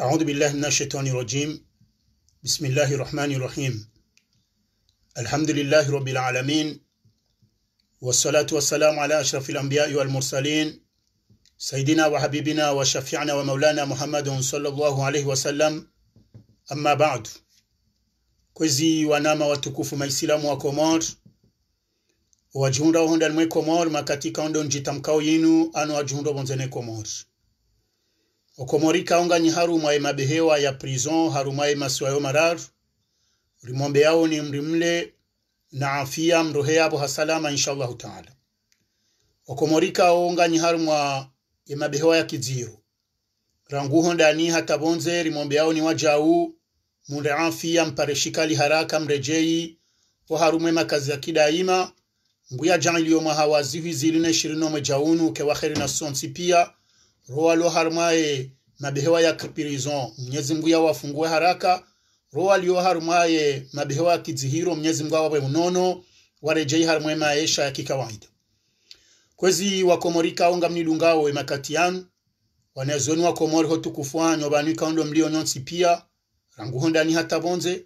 أعوذ بالله من الشيطان الرجيم بسم الله الرحمن الرحيم الحمد لله رب العالمين والصلاة والسلام على أشرف الأنبياء والمرسلين سيدنا وحبيبنا وشفيعنا ومولانا محمد صلى الله عليه بعد كوزي ونام وتكوف ما watukufu وكمار wa روهن دلمي كمار ما komor makatika جيتم كوينو أنو ano روهن زيني كمار okomori kaonganyi harumwaye mabehewa ya prison harumwaye masiwayo mararu rimombe yao ni mrimle na afia mrohe yabo hasalama inshallahu taala okomori kaonganyi harumwa ya mabehewa ya kidziru ranguho ndani hatabonze rimombe yao ni wajau munde afia mpareshikali haraka mrejei waharumwe makazi ya kidaima nguya jailiyo mwahawazihi ziline shirinome jaunu kewaheri na sonsi pia roho alioharumwaye mabehewa ya kapirizon mnyezi mungu yao wafungue haraka roho alioharumwaye mabehewa ya kidhihiro mwenyezi mungu awawe unono warejei harumwe maesha ya kikawaida kwezi wakomorika onga mnidungawe makati yanu wanazoni wakomori ho tukufu wanyu banikaundo mlio nyonsi pia ranguho ndani hata bonze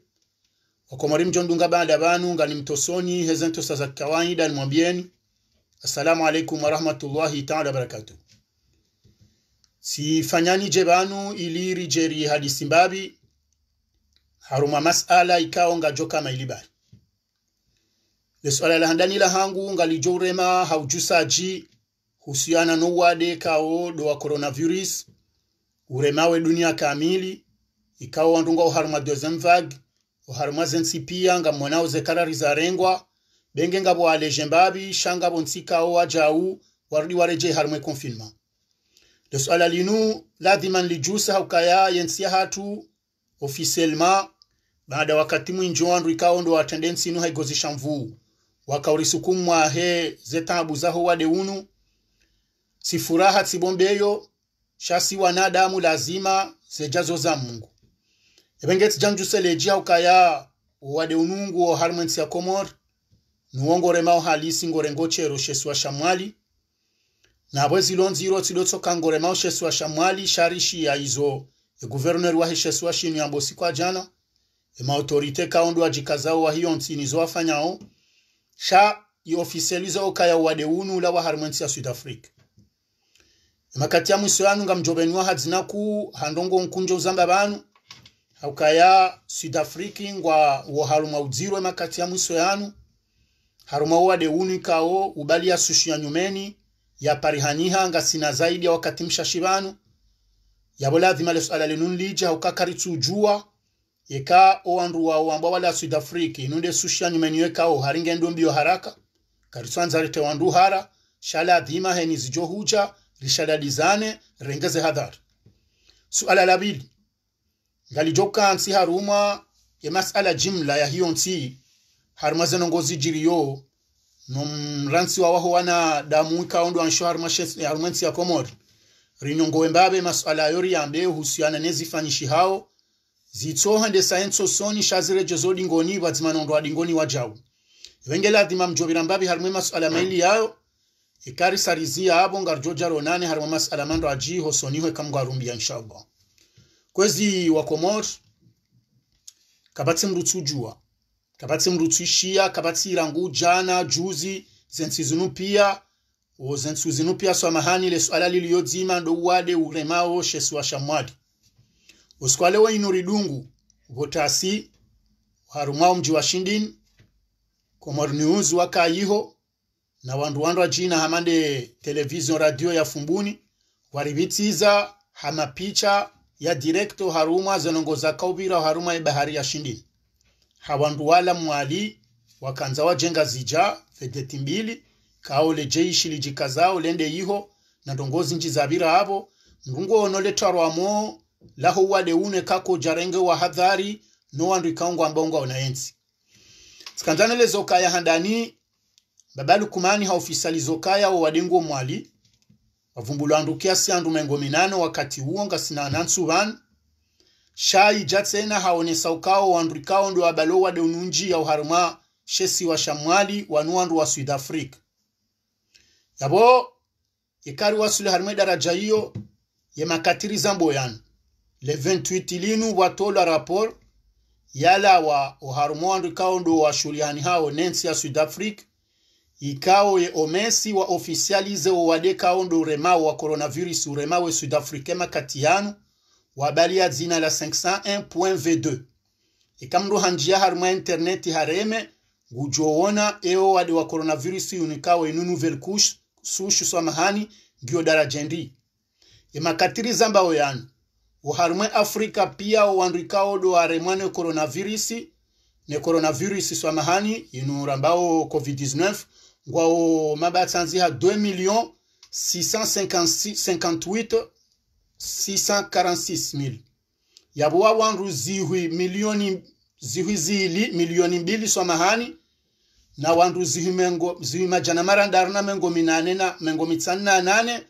wakomori mjondunga banda banu ngani mtosoni hezento sasa kawaida nimwambieni assalamu alaikum warahmatullahi taala wabarakatuh si fanyani banu ili rijeri hadi simbabi haruma masala ikao ngajo kama ilibari leswala la handani la hangu ngalijo urema haujusaji husiana no wade kao do wa coronavirus we dunia kamili ikao wandunga uharuma deuxième vague uharuma zensipia nga mwanao zekarari zarengwa benge ngabo aleje mbabi shangabo nsikao wajau warudi wareje harumwe confinement de swala linu ladhiman lijusa ukaya yensia hatu ofiselma baada wakati mwinji wandu ikao ndo watendensi inu haigozisha mvuu wakaurisukumwa he zetabu zaho wade unu sifuraha tsibombeyo shasi wanadamu lazima zejazo za mungu ebengeti seleji haukaya wade unungu o harmwensi ya komor remao halisi ngorengochero shesiwa shamwali nabwe zilonziro tsilotsoka ma ushesiwa shamwali ya izo eguverneri waheshesiwa shinu ya mbosi kwa jana emautorite kaondo ajikazao wahiyo ntsini zo afanyao sha iofiseliza okaya uwade unu ula wa waharimwensi ya south africa emakati ya mwiso yanu nga mjobeni wa hadzina ku handongo nkunja uzamba banu haukaya south africa ngwa woharumwa udziro emakati ya mwiso yanu haruma uwade unu ikao ubali ya sushi ya nyumeni yaparihanyiha ngasina zaidi ya wakati mshashibanu yabolazima lesuala linunlija ujua yeka owanruwawo ambwa wala south afrique inunde susha nyumeniwekawo haringe ndumbiyo haraka karitswanzarete wandu hara shala shaladhima heni zijo huja rishala rishaladizane rengeze hadhari suala la pili ngalijoka ansi haruma ya masala jimla ya hiyo nsi harumwa zenongozi jiriyo nomransi wawaho wana damu ikaondo ansho harumwensi ya komori rinongowe mbabe masuala yori yambe husiana nezifanyishi hao zitsoha sayenso soni shazirejo zodingoni vadzimanondo adingoni wajawu vengela dhima mjovira mbabe harumwe masuala maili yao yayo ikarisariziya abo ngarjoja ronane harumwe masuala mando ajiho sonihwe kamgwarumbiya inshallah kwezi wakomori kabatsimrutsu jua kabatsi mrutishia kabatsi rangu jana juzi pia wo pia so mahani le swala dzima ndo wade uremao wa shamwadi uskwale wa inuridungu votasi harumao mji wa shindin komor komarniuzi wakayiho na wandu wandu ajina hamande television radio ya fumbuni waribitiza hamapicha ya direkto harumwa zanongoza kaubira haruma e bahari ya shindini hawandu wala mwali wakanza wajenga zija fedeti mbili kao lejeishi lijikazao lende iho na ndongozi nji zabira avo ndungu onoletwarwamo laho wale une kako jarenge wa hadhari no wandu ikaongwa mbongo skandana le zokaya handani babalu kumani haofisali zokaya wa wadengo mwali wavumbulwa andukia si andu mengo minano wakati uonga sina nansu vanu shai jatsena haonesa ukao wandwikao ndio wabalowa de ununji ya uharuma shesi wa shamwali wanuwandu wa south africa yabo yekari wasule harume daraja hiyo yemakatiriza mboyana le 28 linu watola rapport yala wa uharuma wandwikao ndio washuliani hao nensi ya south africa ikao ye omesi wa ofisialize owadekao ndio urema wa coronavirus uremawe south africa emakati yanu wabali ya la 501.v2 ikamndu e hanjia harimwa interneti hareme ngujowona eo wadi wa coronavirus unikawa inu nouvelle couche sushu swamahani ngiyo darajendi ndi e imakatiri zamba yanu uharimwe afrika pia uwandikawo do ne coronavirus ne coronavirus swamahani inu rambao covid-19 ngwao mabatsanzi ha 2 million 658 646 000 yabuwa wandu zihwi milioni zihwi zili milioni mbili somahani na wandu zihwi mengo zihwi majana marandaru na mengo minane na mengo mitsani na nane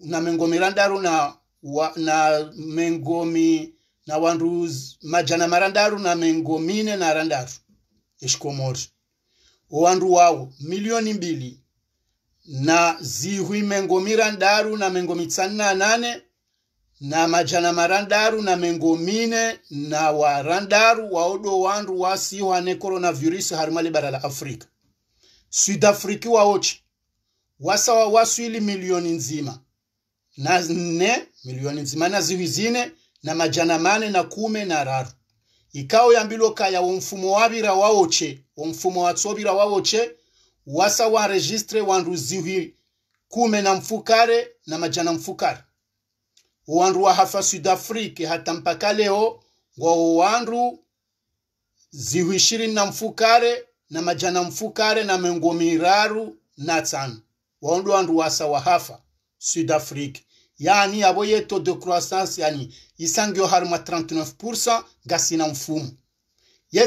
na mengo mirandaru na wa, na mengo mi na wandu majana marandaru na mengo mine na randaru eshikomori wandu wawo milioni mbili na zihwi mengo mirandaru na mengo mitsani na nane na majana marandaru na mengomine na warandaru waodo wandu wasiho ane coronavirus harumale bara la afrika sud sudafriki waochi wasawa waswili milioni nzima na nne milioni nzima na ziwizine na majana mane na kume na raru ikao yambiloka kaya omfumo wabira waoche omfumo watsobira waoche wasa waregistre wandu ziwi kume na mfukare na majana mfukare uwandu wa hafa Sud hata mpaka leo ngwa uwandu zihu ishirini na mfukare na majana mfukare na mengo miraru na tsanu waundu wandu wasa wa hafa Sud yani abo ye taux de croissance yani isangio ma 39% gasi gasina mfumo ye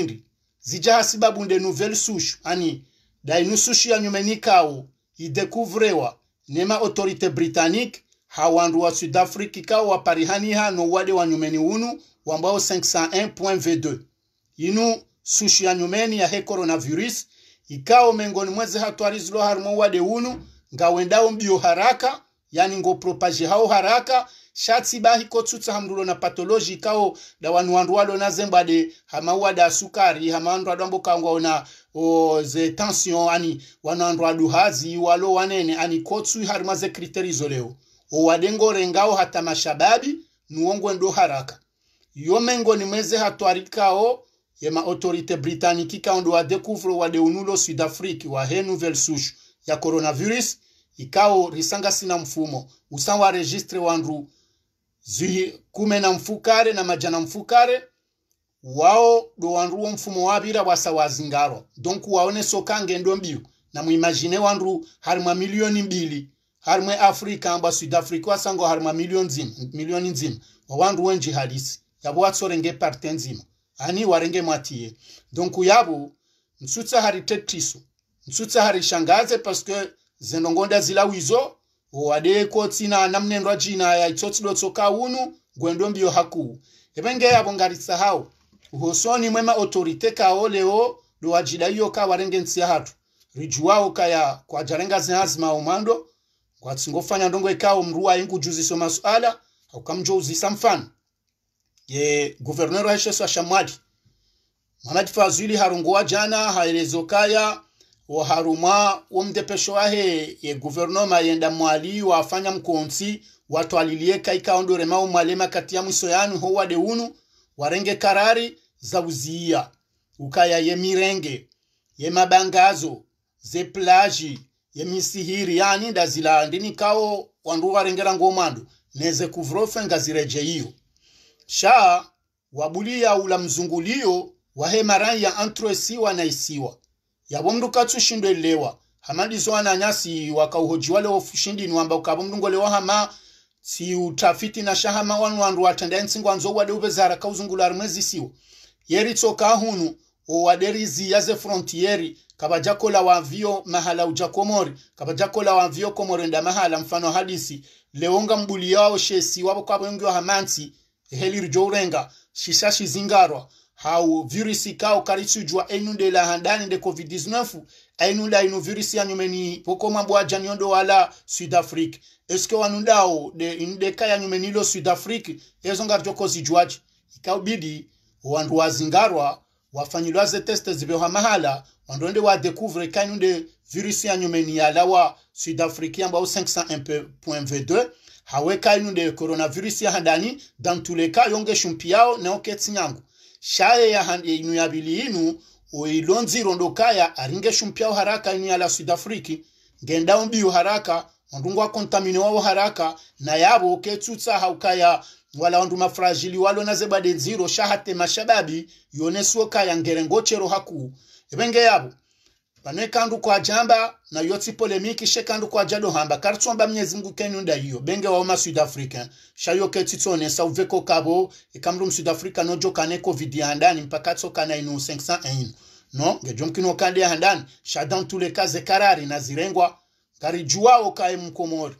indi zijaha sibabu nde nouvelle souche ani dainu souche ya nyumenikawo idekuvrewa nema autorité britannique hawandu wa sudafrikika waparihani hano wade wa nyumeni unu wambao 501.v2 inu sushi ya nyumeni ya he coronavirus ikao mengoni mwezi hatwari zilo harumo wade unu ngawendao mbio haraka yani ngo propage hao haraka shati bahi ko tsutsa hamdulo na patoloji kao da wanu wandu walo na zembade hamawa da sukari hamandu adambo kangwa na o ze tension ani wanu wandu hazi walo wanene ani kotsu harma ze kriteri zoleo owalengo hata mashababi nuongwe ndo haraka yomengo ni mweze hatwarikao yema autorité britannique kaondo wa découvre wa deunulo sud afrique wa he nouvelle souche ya coronavirus ikao risanga sina mfumo usan wa registre wandu zihi kume na mfukare na majana mfukare wao do wandu wo mfumo wabira wasa wazingaro donc waone sokange ndo mbiu na muimagine wandu harima milioni mbili harimwe africa amba sud africa wasanga harima milioni nzima wawandu wenji halisi yabo watsorenge parte nzima ani warenge mwatiye donc yabo msutsa hari tetriso msutsa hari shangaze paske zendongonda zila wizo wade kotsina namnendwa jina ya itsotsidotswo kaunu gwendo mbiyo hakuu evenge yavo ngarisahau uhosoni mwema autorite kao leo lowajidaiyo kawarenge nsi yahatu rijuwao kaya kwajarenga zinhazima umando kwatsingofanya ndongo ikawo mruwa aingujuziso masuala aukamjouzisa mfano ye guvernero waisheso ashamwali mwanati harungu wa jana haelezo kaya waharumwa womdepesho wahe ye guvernoma mayenda mwali wafanya mkonsi watwalilieka ikaondoremao mwalema kati ya mwiso yanu howade unu warenge karari za uziia ukaya ye mirenge ye mabangazo ze plaji yemisihiri yani ndazila ndini kao wandu varengera ngomandu neze kuvrofe ngazireje iyo sha wabulia ula mzungulio wa wahemaran ya antro antroesiwa na isiwa yavo mndu katsushindo elewa hamadizo ananyasi wakauhoji wale ni wamba ukavo mndungo lewa hama si utafiti na shahama wanu wandu watendea nsingo anzo wade uvezara kauzungula rimwezi siwa yeri tsoka hunu owaderizi yaze frontieri kabajakola wavio mahala uja komori kabajakola wavio nda mahala mfano hadisi leonga mbuli yao shesi wabo kwa wengi wa hamansi heli urenga shisha shizingarwa hau virusi kao enu enunde la handani nde covid-19 enu la inu virusi ya yanyumeni pokoma bwaja niondo wala sud afrique eske wanundao de indeka yanyumenilo sud kozi ezongarjokozijwaji ikawbidi wandu zingarwa wafanyilwaze teste zibeho mahala wandonde wa wadekuvre de virusi ya nyumeni yala wa sud afriki ambao 501.v2 hawe de coronavirus ya handani dans tous les cas yonge shumpi yao na neoke tsinyangu shaye ya handi inu ya bili inu oilonzi rondokaya aringe shumpi yao haraka inu yala sud afriki ngenda umbiyu haraka ondungwa kontamine wao haraka na yabo oketsutsa haukaya mwala wandu mafragili walo na naze badenziro shahate mashababi yonesuwo kaya ngerengocero haku ebenge yabo pane kandu kwa jamba na yotsi polemiki she kandu kwa jado hamba kartsomba mnyezi mungu kenyu nda hiyo benge wa South Africa shayo sa uveko kabo e kavo mu South africa no joka ne covid ya ndani mpaka tsoka na inu 501 no ngejo mkino kande ndani shadan tule kaze karari na zirengwa karijuwao kae mkomori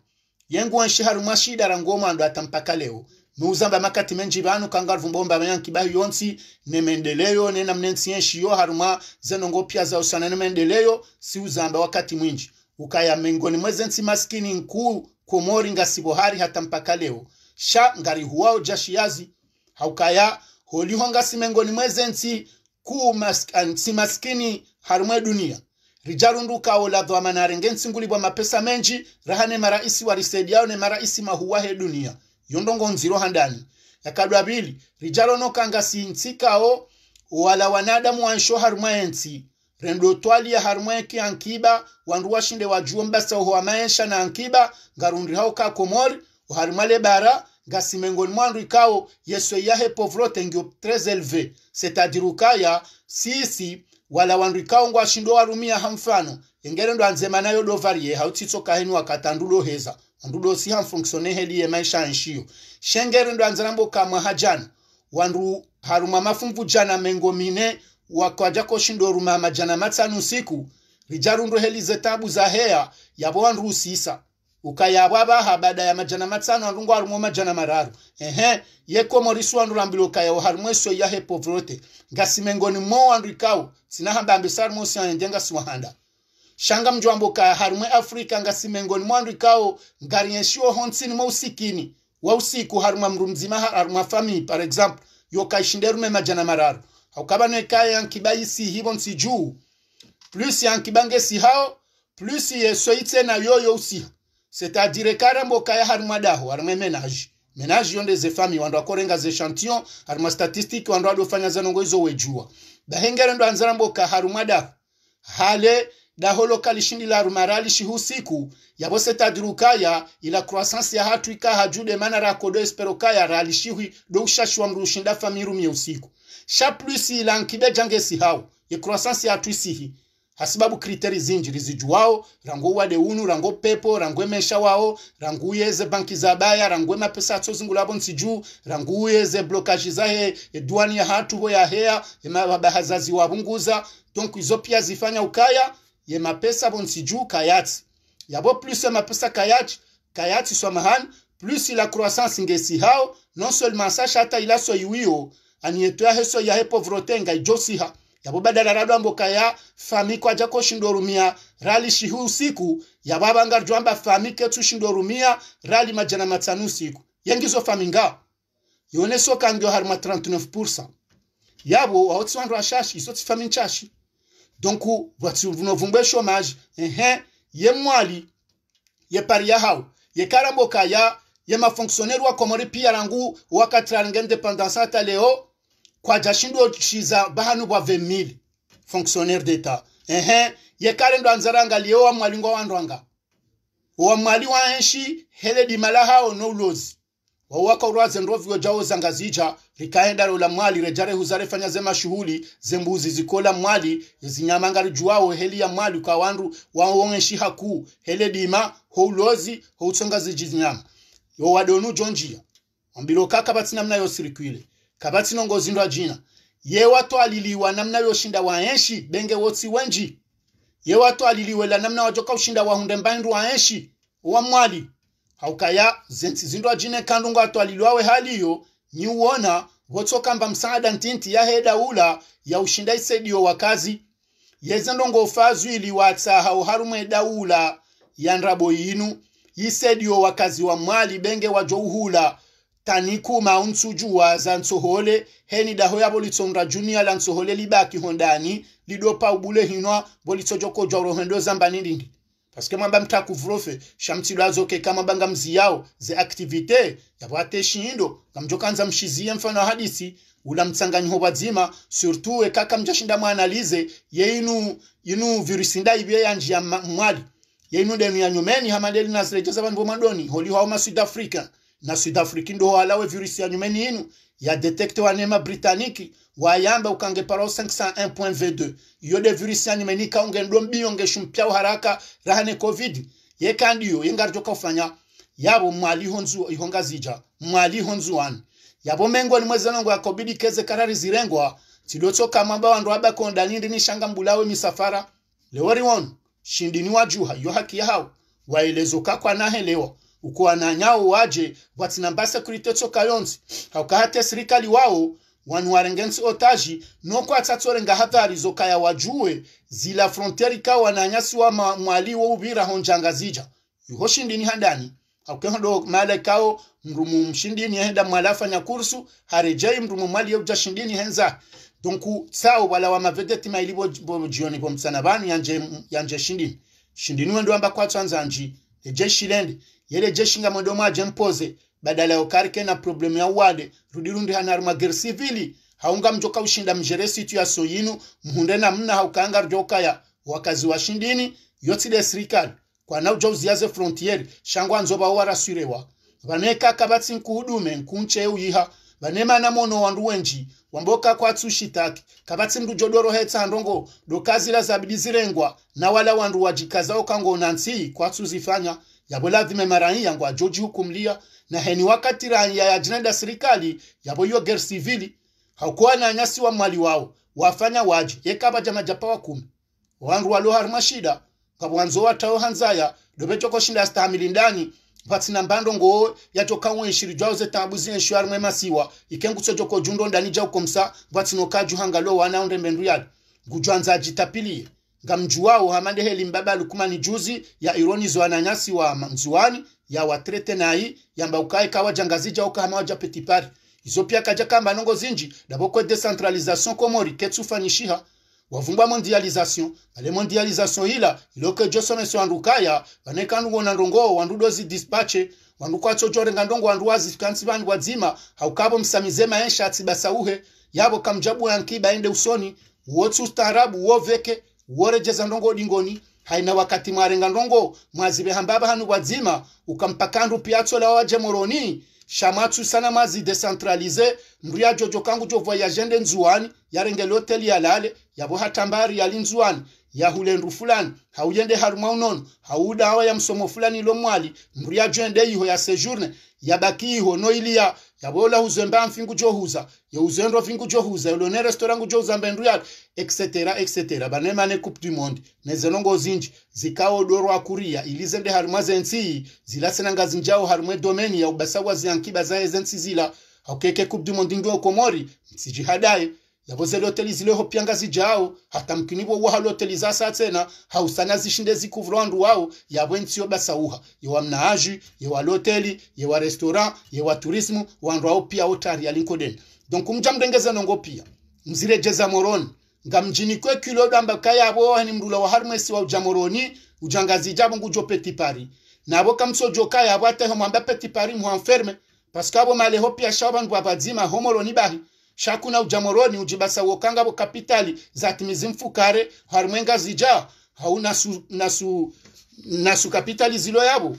yengu wanshi harumwa shida rangomando hata mpaka leo muzamba makati menji banu kangal vumbomba banyanki ba yonsi ne mendeleyo ne na namnensien shiyo haruma zenongo pia za usana ne mendeleyo si uzamba wakati mwinji ukaya mengoni mwezensi maskini nkuu komori sibohari hata mpaka leo sha ngari huwao jashi yazi haukaya holiho si mengoni mwezensi kuu mask, si maskini harumwe dunia rijarunduka oladhwa manarengensi ngulibwa mapesa menji rahane maraisi warisediao ne maraisi mahuwahe dunia yondongo nziro handani yakadwa pili rijalo nokanga sintsikawo wala wanadamu wansho harumwa ensi rendo twali ya harumwa harumweki ankiba wandu washinde wajuo mbasa uho amaesha na ankiba ngarundi hao ka komori uharumale bara ngasimengoni mwandu ikao yeso yahe povrote ngio tres eleve setadire ukaya sisi wala wandu ikao ngwashindo warumia hamfano engere ndo anzema nayo dovarie hautsitso kahenu wakatandulo heza andu dosi dosiha mfunksionehe ye maisha anshiyo shengeri ndo anzarambo kamwa hajan wandu harumwa mafumvu jana mengo mine wakwaja koshindo ruma majana matsanu rijaru rijarundu heli zetabu za heya yabo wandu usisa ukayabwa baha baada ya majana matsanu andungu harumo majana mararu ehe yeko morisu wandu kaya ukayawo harumo eso yahe povrote ngasimengoni mo wandu ikawo sinahamba ambisarumo usiyanjengasiwahanda shanga mjwambuka harimwe afrika ngasimengoni mwandu ikawo ikao ngarienshiwoho nsinimo usikini wa usiku harumwa mndu mzima harumwa famili par exemple yokaishinde rume majana mararu haukaba neka yankiba isi hivo nsi juu plus yankiba yankibange hao plus yeso na yoyo usiha c'est-à-dire kara mbokaya harumwa daho harumwe menaji menaji yonde ze famille wandu akorenga ze chantion harumwa statistiki wandu adofanya zanongo izo wejua dahengere ndo anzara mboka harumwa daho hale daholo kalishindila rumaralishi hu siku yavose tadirukaya ila croissance ya hatu ikaha jude mana kaya ralishihi do shashwa mrushinda famiru famirumie usiku sha plus ila jange si hao ye croissance ya hatu isihi hasibabu kriteri zinji rizijuwao rango wade unu rango pepo rango mesha wao rango yeze banki za baya rango pesa tso mapesa atsozingulabo nsiju ranguye ze blokaji he edwani ya hatu ho ya hea ema emababahazazi wabunguza donc izopia zifanya ukaya ye mapesa bonsiju kayati yabo plus ye mapesa kayati kayati so mahan plus la croissance ngesi hao non seulement sa shata ila so yuyo anieto ya heso ya pauvreté ngai josiha yabo badala rado ambo kaya fami kwa jako shindorumia rali shihu usiku yababa ngarjwamba fami ketu shindorumia rali majana matanu usiku yengizo fami ngao so kangyo harma 39% yabo waotsiwandwa shashi isotsi fami nchashi donc voiture vunovumbwe chômage ehe ye mwali ye paria hao ye karamboka ya ye mafonctionnaire wa komori pia rangu wakatranga independance hata leo kwaja shindo chiza bahanu bwa 20000 fonctionnaire d'etat ehe ye kare ndo anzaranga leo wa mwalingo wandwanga wa mwali wa enshi hele dimala hao no lose wauwaka ulwaze ndovyo jawo zangazija likaenda lola mwali rejare huzare fanya zema shughuli zembuzi zikola mwali zinyamanga lijuwawo heli ya mwali kwa wandu wawongeshiha kuu hele dima houlozi houtsonga zijinyama yowadonu jonjia ombiloka kabati namna yosirikwile kabati nongo zindwa jina ye watu aliliwa namna yoshinda waenshi benge wotsi wenji ye watu aliliwe la namna wajoka ushinda wahunde mbaindu waenshi wa mwali haukaya zensi zindo ajine kandungu atwalilwawe haliyo niuona votsokamba msaada ntinti ya heda ula ya yaushinda isediyo wakazi yezendongo fazwili watsaha uharumwe daula yandrabo yinu yisediyo wakazi wa mwali benge wa wajouhula tanikuma unsujuwa za nsohole heni daho yabo litsonra junior la nsohole libaki hondani lidopa ubule hinwa bolitsojokojwa rohendo zambanilindi parceke mwamba mthakuvulofe shamtsidwazo keka mwamba nga mziyawo ze aktivite yapo ateshindo ngamjokanza mshiziye mfano wa hadisi ula mtsanganyiho wadzima surtout kaka mjashinda mwaanalize yeinu inu virusinda ibye yanjiya mwali yeinu denu ya nyumeni hamadeli nazirejaza madoni holi holihawo ma sud africa na sud africa ndoho alawe virusi ya nyumeni inu ya detekte wanema britaniki wayamba ukange paro 501.v2 yode virusi nika unge ndo mbiyo nge shumpyao haraka rahane covid ye kandiyo yo yengar joka ufanya yabo mwali honzu ihonga zija mwali mwaliho nzuani yabo mengwa ni mwezanongo ya covid keze karari zirengwa tidotsoka wa nroaba abakonda nindi shanga mbulawe misafara lewari wonu shindini wajuha yo haki yahao kakwa nahe lewa uko ukuwananyawo waje bwatsinambasa kuri tetso kayonzi haukahate serikali wawo wanu warengensi otaji noko atsatsorenga hadharizo kaya wajue zila fronteri ka wananyasi wa mwali wo ubira honjanga zija iho shindini handani haukehodo male kao mrumu mshindini henda mwalafanya kursu harejei mrumu mwali yobuja shindini henza donc tsao wala wa mavedeti mailibo jioni bomtsana banu yanje yanje shindini shindini wendo amba kwa tsanzanji eje shilende yele jeshinga mwedomo aje mpoze badala ya ukarike na problemu ya wade rudirundi hanarima gersivili haunga mjoka ushinda mjere situ ya soyinu mhunde na mna haukanga rjoka ya wakazi wa shindini yotile kwa kwana ujo uziaze frontieri shangwa nzoba warasurewa vanekaka vatsi nkuhudume nkunche uiha uyiha vanemana mono wandu wenji wamboka kwatsushitaki kavatsi heta andongo dokazi la zabidi zirengwa na wala wandu wajikazao kangona kwa kwatsuzifanya yabo lazima marani yangu ajoji hukumlia na heni wakati ranya ya jinada serikali yabo yo ger civili hakuwa na nyasi wa mwali wao wafanya waji yekaba jama japa wa wakumi wangu waluhar mashida wa tao hanzaya dobecho koshinda stahamili ndani na mbando ngo yatoka wenshiri jwao zetabuzi enshwar mwe masiwa ikengu ikengutso joko jundo ndani jaukomsa no kaju hangalo wana onde mbendu yali gujwanza jitapilie ga mji hamande heli mbaba lukumani juzi ya ironizo ananyasi wa mzuani ya watrete nayi yamba ukai kawa jangazija oka hama waja petipari izo pia kaja kamba nongo zinji daboko decentralisation komori ketsufanishiha wavumbwa mondialisation ale mondialisation hila iloke josomeso andukaya vanekandungo na ndongo wandudozi dispache wandukwatsojorenga ndongo wandu wazi kansi vani wadzima haukabo msamizema ensha atsibasauhe yabo kamjabu yankiba ende usoni uwotsi starabu uwoveke worejeza ndongo dingoni haina wakati mwarenga ndongo mwazibe hambaba hanu wadzima ukampakandu piatso la waje moroni shamatsu sana mazi decentralize ndu ya jojo kangu jo voyage jende nzuani ya ya renge lale ya yalale tambari ya linzuani ya hule ndu fulani hauyende haruma unono hawa ya msomo fulani lomwali ndu ya jende iho ya sejurne ya baki iho no ili ya yabola huzo mba mfingu johuza yeuzo ndo fingu johuza yolone restaurant kujohuza mbendu yake etc etc bane mane coupe du monde nezenongo zinji zikao doro akuria ilizende harimwa zensi zilasena ngazinjao harimwe domeni ya ubasawa ziankiba za ezensi zila hakeke coupe du monde ndo komori msijihadaye yaboze loteli zileho pyanga zijao hata mkinibo wa loteli za saa tena hausana zishinde zikuvulwandu wao yabwensiyo basauha yewa mnaaji yewa loteli yewa restaurant yewa turismu wandu ao pia otari alinkodeni donc mja dengeza nongo pia jeza moroni nga mjini kwe kilo damba kaya abo ni mrula wa harmesi wa ujamoroni ujangazi jabu ngujo peti pari na nabo kamsojo kayabo ataho mwamba peti pari muhamferme parce que abo maleho pia shabo bandu babadzima homoloni bahi shakuna ujamoroni ujibasa wokanga bo kapitali za zatimizi mfukare harumwenga zija hauna nasu nasu nasu kapitali zilo yabo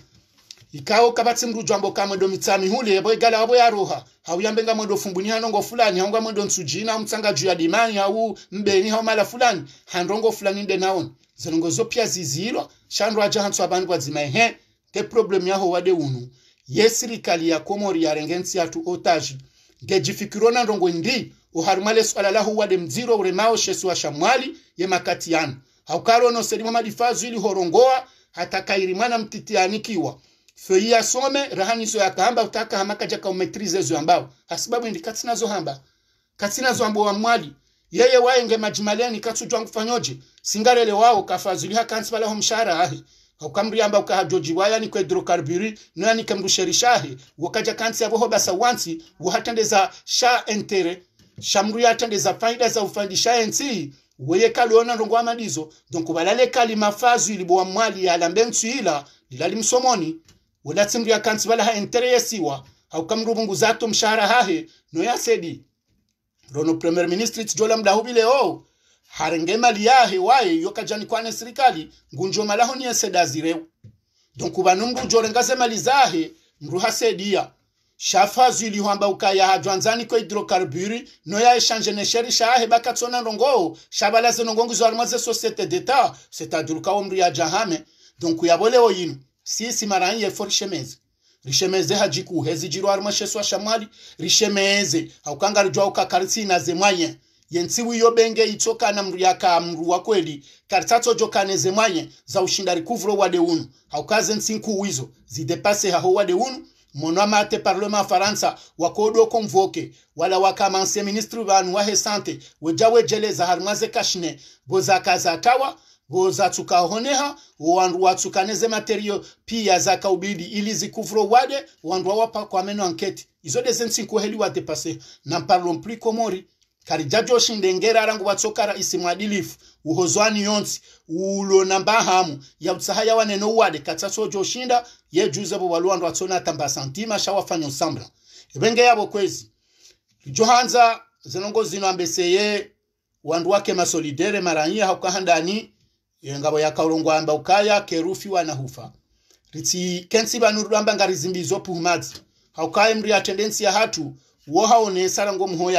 ikao kabatsi mrujwambo ndo mitsami hule yebo igala wabo yaroha hauyambenga mwendo fumbuni hanongo fulani haunga mwendo nsujina mtsanga juu ya dimani hau mbeni hau mala fulani handrongo fulani nde naon zinongo zopia zizilo zizilwa aja hantu hantsu kwa bwadzima ehe te problem yaho wade unu yesirikali ya komori ya rengensi ya tu otaji gejifikirona ndongo ndi uharumale swala lahu wade mdziro uremao shesu wa shamwali ye yemakatiyana haukarono selimo madifazu ili horongoa hata hatakairimwana mtitianikiwa fei yasome rahaniso yakahamba utaka hamaka jaka umetrize zo ambao hasibabu ndi katina zo hamba katina zo ambo wa mwali yeye waenge majimaleni jwangu nkufanyoje singarele wao kafazuli hakansi balaho mshahara ahi hokamriyamba ukahajoji wayani kwedro karburi noyani kemrusheri shahi wakaja kansi yabo hobasa wansi wohatandeza sha entere shamru yatandeza faida za ufandi ufandisha enti weye kali kaliona ndongo amadizo donc balale kali mafazu ilibowa mwali ya yalambe ntsuila lilali msomoni wala tsimri ya kansi yakansi ha entere yesiwa haukamru bunguzato mshahara hahe noyasedi rono premier ministri itsjola mdahubile o oh harenge harengema liyahe waye yokajani kwane serikali ngunjo malaho niye sedazirewu donc banu mrujorengaze mali zahe mruha sedia shafa zilihwamba ukaya hajwanzani ko hydrocarburi no ya échange ne sheri shahe bakatsona rongo shabala ze nongo ngizwa mwaze société d'état c'est-à-dire kawo mri ya jahame donc yabolewo yinu sisi marani ye forshemeze rishemeze hajiku hezi jiru arma sheswa shamali rishemeze haukanga rijwa ukakaritsi na zemwanye yentsiwi yobenge itso kana mndu yakamndu wakweli kari tsatsojokane zemwanye za ushindari kuvuro wade unu haukaze ntsi nkuu zidepase haho wade unu mono amate parlement faransa wakodo konvoke wala wakamanse ministri vanu wahe sante weja wejeleza harimwaze kashine bozakaza akawa bozatsukahoneha wandu watsukaneze materio pia za kaubidi ili zikuvuro wade wandu kwa meno anketi izodeze wa depase na parlo mpli komori kari jajoshi ndengera watsokara isi mwadilifu uhozwani yonsi ulo namba hamu ya nambahamu yautsaha yawanene uwade katsatso joshinda bo vo waluwandu atsona tamba santima shawafanya nsambla ebenge yabo kwezi johanza zinongo zino ambese ye wandu wake masolidere maranyia yengabo ya kaulongwa amba ukaya kerufi wana hufa ritsi kensi vanuru damba ngarizimbizo puhumadzi haukaye mri tendensi ya hatu wohaone sarango mho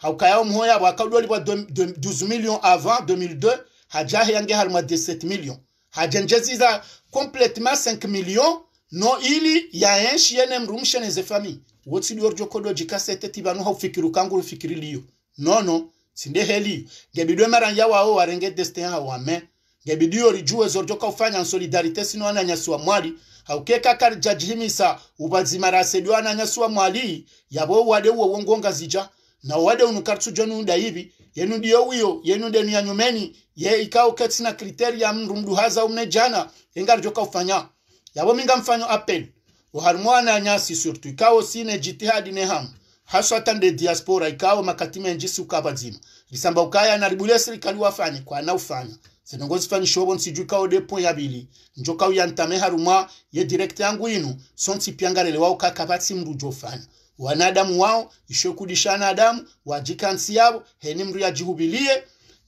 haukaya muhoya bwakadwali bwa 12 millions avant 2002 hajahe yange hali mwa 17 millions hajenjeziza complètement 5 millions no ili ya enshi yene mrumshe neze fami wotsi wotsili orjo kodo jikasete tibanu haufikiru kangu fikiri liyo no no sinde heliyo gebidwe maranja wao warenge destin hawame gebidiyo rijuwe zorjo ka kaufanya solidarite sino ananyasuwa mwali haukeka kari jajihimisa ubazimara asediwa ananyasuwa mwali yabo wade uwo wongonga zija na wade unu kartu jonu da hivi yenu ndio huyo yenu ndio ni nyumeni ye ikao kati na kriteria mrumdu haza umne jana yengar joka ufanya yabo minga mfanyo apen uharmwana nyasi surtu ikao sine jitihad ne ham haswa tande diaspora ikao makatime njisi zima lisamba ukaya na naribulia serikali wafanye kwa na ufanya zinongozi fani shobo nsiju kao depo ya bili njoka uyantame harumwa ye direct yangu inu sonsi piangarele wao kakabatsi mrujo fanya wanadamu wao ishokudishana adamu wajikansi yabo heni mndu yajihubilie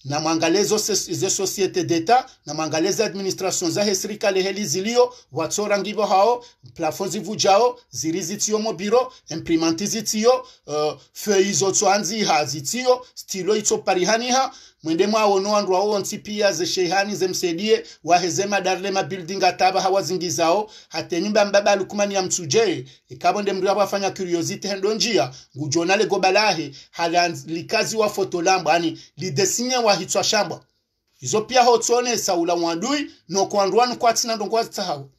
na mwangalezo ze societe d'etat na mwangalezo administration za serikali heli zilio watsora ngivo hao plafon zivujao ziri zitiyo mobiro imprimanti zitiyo feizo euh, feuille zotsoanzi ha zitiyo stilo ha mwende mwawono wandu wawonsi pia zeshehani zemsedie wahezema darlema building ataba hate nyumba mbaba alukumani ya mtsuje nde mndu wafanya curiosity hendo njia ngujona le gobalahe halikazi wa fotolambwa ani lidesinya wahitswa shamba izo pia hotsone saula wandui nokwandwanu kwatsina ndongwatsahawo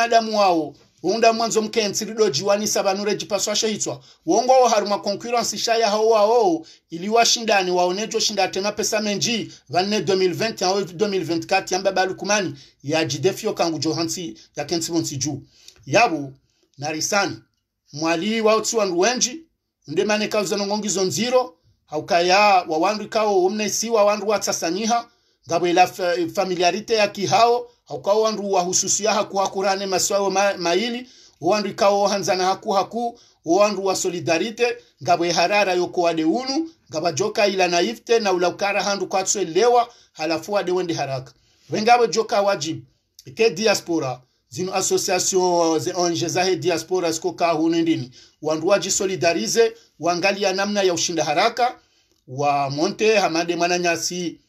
adamu wawo wonda mwanzo mkenzi rido jiwanisa vanure jipaswa shaitswa wongo wo hari makonkurensi shaya hao wao ili washindani waonejo shinda tena pesa menji vanne 2020 hao 2024 yamba kumani ya jidefio kangu johansi ya kenzi bonsi juu yabu narisani mwali wa wautsi wandu wenji ndemane kauza nongongizo nziro haukaya wawandu ikawo omnesiwa wandu watsasanyiha ngabwela familiarite ya kihao haukawo wandu wahususia haku hakurane masiwawo maili wandu ikawo ohanzana haku haku wandu wa solidarite ngabwe harara yoko wade unu joka ila naifte na ulaukara handu kwa kwatswelewa halafu wade wende haraka wengabwe joka wajib ike diaspora zinu association ze ONG zahe diaspora siko kaa hunu ndini wandu waji solidarize wangali ya namna ya ushinda haraka wa monte hamade mananyasi mwananyasi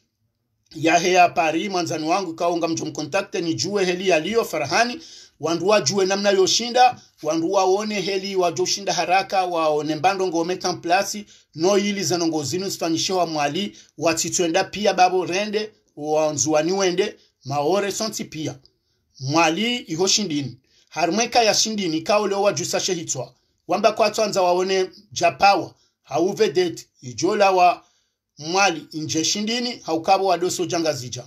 yaheya pari mwanzani wangu kaonga mjo mkontakte jue heli yaliyo farahani wandu jue namna yoshinda wandu one heli wajo shinda haraka waone mbando metan plasi no ili nongo zinu sifanyishe wa mwali watituenda pia babo rende wanzuani wende maore santi pia mwali iho shindini harumweka ya shindini kaoleo wajusashe hitwa wamba kwa tuanza waone japawa hauve deti ijola wa mwali nje shindini haukabo wadoso janga zija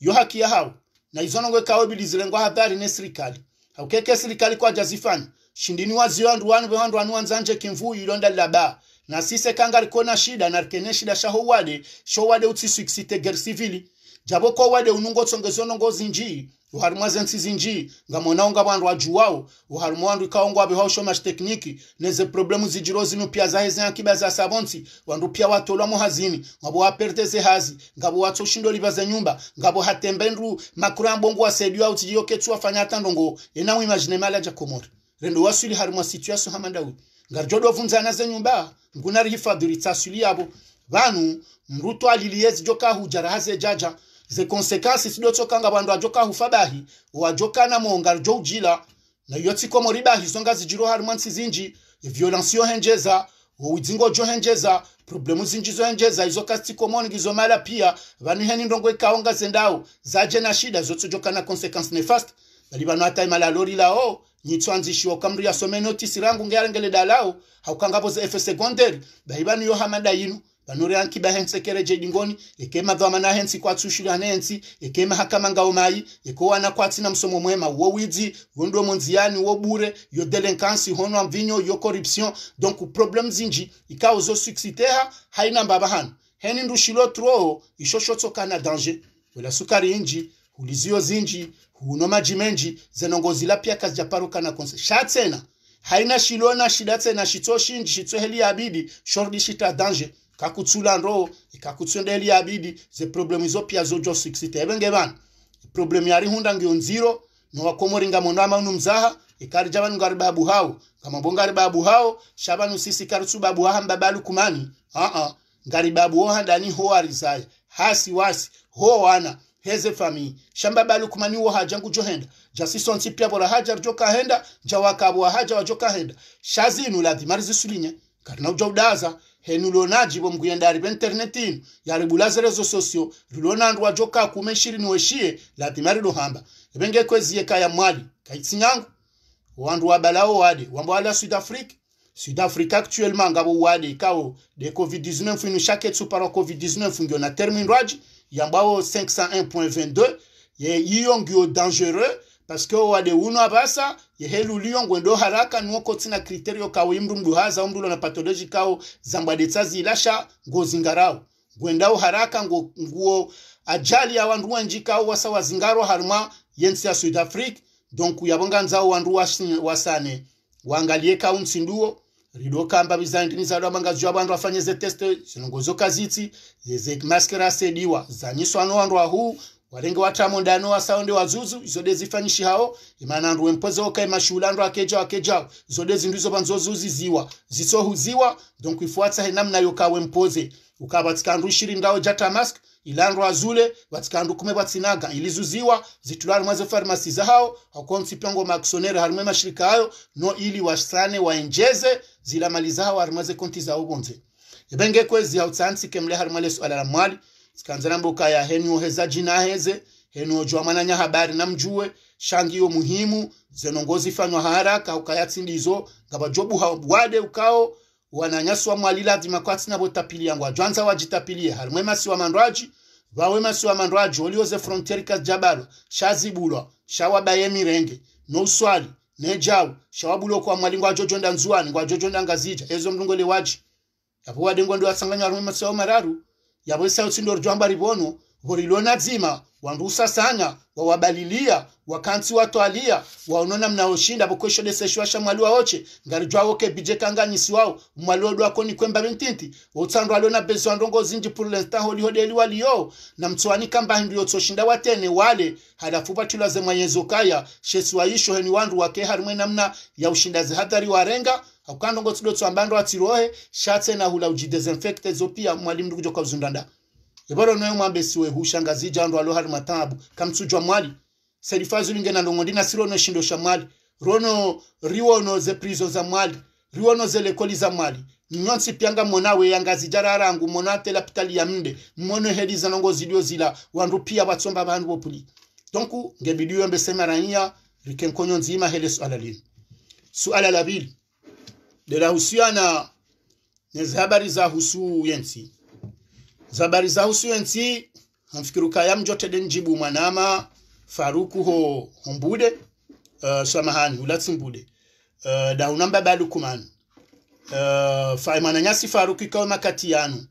yo haki yahau na izonongwe kawe bilizilengwa hadhari ne serikali haukeke serikali kwa jazifan shindini waziyo andu wanu bewandu wanu wanzanje kimvu yulonda laba na sise kanga likona shida na rikene shida shaho wade sho wade utsiswikisite gersivili jabo ko wade unungo tsongezo nongo zinji uharimo zensi zinji nga mwanao abandu wajuwao uharimo wandu ikaongo abihosho mash tekniki neze problemu zijiro zinu pia zaheze akiba za sabonsi wandu pia watolwamo hazini ngabo waperdeze hazi ngabo liba za nyumba ngabo hatembendu makura mbongo wasediwa utijiyo ketu wafanya atandongo enamu imagine mala ja komori rendo wasuli harimo situation hamandawi ngarjodo vunza na za nyumba nguna rihifadhuri tasuli yabo vanu mruto aliliyezi joka hujara haze jaja zekonsekansi tidotokanga vandu ajoka hufa bahi wajoka na monga ujila na iyo tsiko mori bahi zonga zijiro harimo ntsi zinji e henjeza yohenjeza jo henjeza problemu zinji zo zohenjeza izo gizo izomala pia vanu heni ndongo ikawo zendau zaje na shida joka na konsekansi nefast vali vanu ataimala lori la o lao nyitswanzishiwa ukamri yasome notisi rangu ngearengele dalao haukangavo ze efe sekonderi yo hamada yinu vanore ankida hensi ekereje jingoni ekema dhwama na hensi kwatsi ushila nensi ekema hakama ngao mai ekowana kwatsi na msomo mwema wo widzi wondo monziani wo bure yo delinkansi hono amvinyo yo corruption donc problem zinji ikawo zo suksiteha haina mbaba hano heni ndushilo troho kana danger wela sukari inji ulizio zinji huno majimenji menji zenongozila pia kazi kazijaparuka na konse shatsena haina shilona shida tsena shitso shinji shitso heli abidi shordi shita danger kakutsula nroho ikakutsundelia abidi ze problem izo pia zo jo 60 ebenge bana problem yari hunda ngiyo nziro no nowakomoringa monama unu mzaha ikari jabanu ngari babu hao kama bongari babu hao shabanu sisi karutsu babu haha mbabalu kumani a a ngari babu oha ndani ho arizai hasi wasi ho wana heze fami shamba balu kumani wo haja ngujo henda jasi sonsi pia bora haja joka henda jawakabo haja wa joka henda shazinu ladhi marizi sulinya karina uja henu jibo bo mkuyendari pa internetino yali bulaza rezo sosio lilonandu wajoka kume shiri niweshiye latimari lohamba ebenge kweziye kaya mwali nyangu wandu o wade wambu wala sud afrique sud afrique actuellement ngabo wade kao de covid-19 finu shake paro covid-19 ngio na terme indwaji yambawo 501.22 ye iyo dangereux parce que wade uno abasa yehelu liyo ngwendo haraka nuo kotsina kriterio kawo imru mduhaza umrulo na patoloji kawo zambadetsa zilasha ngozingarao gwendao haraka ngo nguo ajali ya wandu wanjika wasa wazingaro harma yensi ya South Africa donc yabonga nzao wandu wasane waangalie kawo msinduo ridokamba bizandinizalwa mangazu ya bandu afanye ze test zinongozo kazitsi ze maskera sediwa zanyiswa no wandu ahu walenga watamo ndano wasaonde wazuzu izode zifanyishi hao imanandu wempoze woka imashulandu akeja akeja izode zinduzo panzozuzi ziwa zisohu ziwa donc ifuatsa he namna yokawe mpoze ukabatikandu shiri ndao ja tamask ilandu azule batikandu kume batsinaga ilizuziwa zitularu mwaze farmasi za hao hakonsi pango maksonere harimwe mashirika hayo no ili wasane waenjeze zilamaliza hao harimwaze konti za ubonze ibenge kwezi hautsansi kemle harimwe lesu mwali sikanzira mboka ya henu oheza jina naheze henu ojwamwananya habari na namjue shangiyo muhimu zenongozi fanywa haraka ukayatsindizo ngabajobuha bwade ukao wananyaswa mwalilazima kwatsina botapilia ngwa jwanza wajitapilie harimwe masi wa mandwaji vawe masi wa mandwaji olioze frontieri kajabalo shazibulwa shawabaye mirenge nouswali nejawu shawabulwa kwa mwali ngwa jojonda nzuwani ngwa jojonda ngazija ezo mlungole waji apo wadengo ndio asanganywa harimwe masi wa mararu yabwe sauti ndorjwamba rivono horilona dzima wandusasanya wawabalilia wakansi watwalia waonona mnaoshinda vokwesho deseshwasha mwali waoche ngarijwawoke bije kanganyisi wao mwali wodwako ni kwemba vintinti wotsandwa alona bezwa ndongo zinji pulensta holihodeli waliyo na mtsoani kamba hindu yotsoshinda watene wale halafupa tulaze mwanyezo kaya waisho heni wandu wake harimwe namna ya ushindazi hadhari warenga hakukandongo tsido tsambando atsirohe shatse na hula uji ujidesinfecte zopia mwalimu ndikujo kwa uzundanda iboro noyo mwambe siwe hushanga zija ndo alo hari matabu kamtsujwa mwali serifa zulinge na ndongo ndina siro no shindo mwali rono riwo no ze prizo za mwali riwo no ze lekoli za mwali nyonsi pianga monawe yanga zijararangu monate lapitali ya mnde mono za zanongo zidio zila wandu pia watsomba bandu bopuli donc ngebidiyo mbesemarania rikenkonyo nzima hele suala lili suala la pili lelahusiana nezi habari za husu yensi za habari za husu yensi hanfikiruka yamjotede njibu mwanama faruku ho hombude uh, samahani ulatsimbude uh, eh, daunamba balukumanu uh, eh, faimananyasi faruku ikawe makati yanu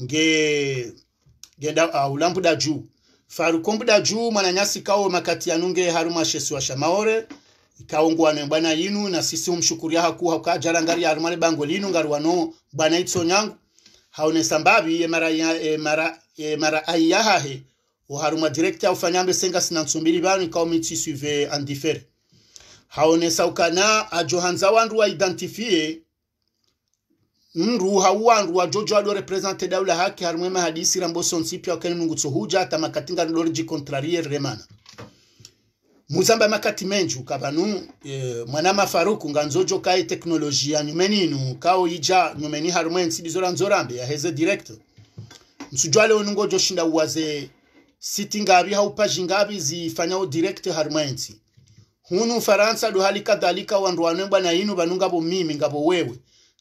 nge genda uh, ah, ulambuda juu faruku ombuda juu mwananyasi kawe makati yanu nge wa shamaore ne bwana yinu na sisi umshukuria haku hakajara ngari ya mali bango linu ngari wano bwana itso nyangu haone sambabi ye mara ya e mara e mara ayaha he uharuma director ufanyambe senga sina sinansumbiri bano ikao mitsi suive andifere haone saukana a johanza wandu wa identifie mru hau wandu wa jojo alo represente daula haki harumwe mahadisi rambo sonsipia wakene mungu ata makatinga lorji jikontrarie remana muzamba makati menji ukavanu e, mwana mafaruku nga nzojo kaye teknolojia nyumeninu kao ija nyumeni harumwe nsibi zora nzorambe yaheze direct msujwa leo nungo joshinda uwaze siti ngabi haupaji ngabi zifanyao direct harumwe nsi hunu faransa duhali kadhalika wanduwanwe bwana inu banungabo mimi ngabo wewe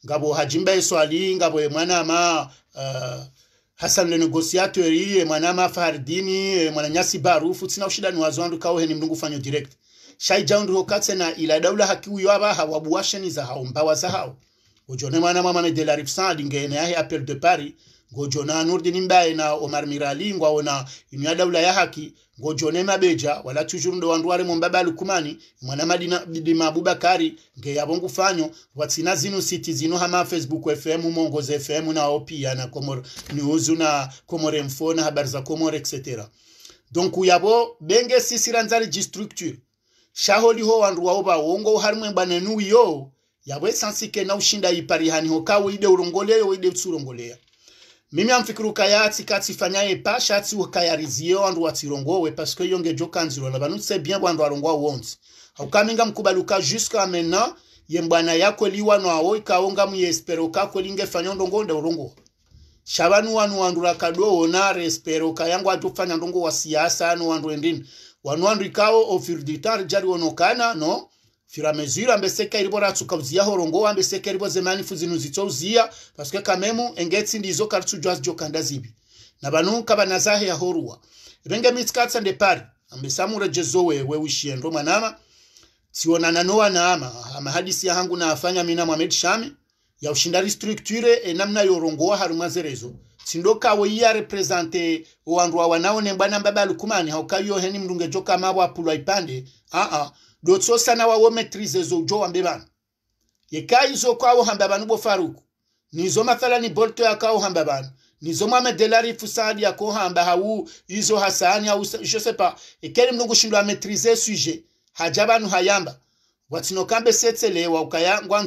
ngabo hajimba eswali ngabo e mwana ma uh, Hassan le négociateur iye mwana mafardini euh, mwana nyasi barufu tsina ushida ni wazwandu kauhe ni mlungu fanyo direct shai jaundu hokatse na ila daula haki uyo aba hawabu washeni za hao mbawa za hao ujone mwana mama me de la rifsan dingene yahe appel de Paris gojona Nurdin Mbaye na Omar Mirali ngwaona a daula ya haki ngojone mabeja wala chujuru ndo wandu wale mumbaba lukumani mwana madina bima abubakari nge yabo ngufanyo watsina zinu siti zinu hama facebook fm mongoz fm na opia na komor news na komore mfo na habari za komor etc donc yabo benge sisira nzali ji structure shaholiho wandu wao bawongo harimwe bwana nuyo yabo sansike na ushinda ipari haniho kawe ide urongoleyo ide tsurongolea mimi amfikiru yatsi katsi fanyaye pa shatsi ukayariziyo wandu watsirongowe parce que yonge jokanziro na banu c'est bien wandu arongwa wonsi haukaminga mkubaluka jusqu'à maintenant ye mbwana yako liwano awo ikaonga muyespero kako linge fanya ndongo nde urongo shabanu wanu wandu rakado ona respero kayangu atufanya ndongo wa siasa anu wandu endini wanu wandu ikao ofir du temps jari onokana no fira firamezura mbeseka ilibo ratsuka uzia horongo wa mbeseka ilibo zemani fuzinu zitso uzia paske kamemu engetsi ndizo kartsu jwas jokanda zibi na banu banunka banazahe ya horua renge mitskatsa ndepari ambesamura jezo wewe wishiendo mwanama sionana noa hadisi ya hangu na afanya mina Mohamed Shami ya ushindari strukture enamna yorongo wa harumwa zerezo sindoka we ya represente wandu wa wanaone mbana mbaba lukumani haukayo heni mdunge joka mabwa pulwa ipande a a dotsosana wawo metrizezo ujohambe vanhu yekaizo ni zoma bofaruku nizo ni bolto yakauhamba vanhu nizo mwamedelari fusadi yakohamba hau izo hasani pas. josepa ekeri mlungu shindwa ametrize suje haja vanhu hayamba watsinokambe setselewa ukayangwa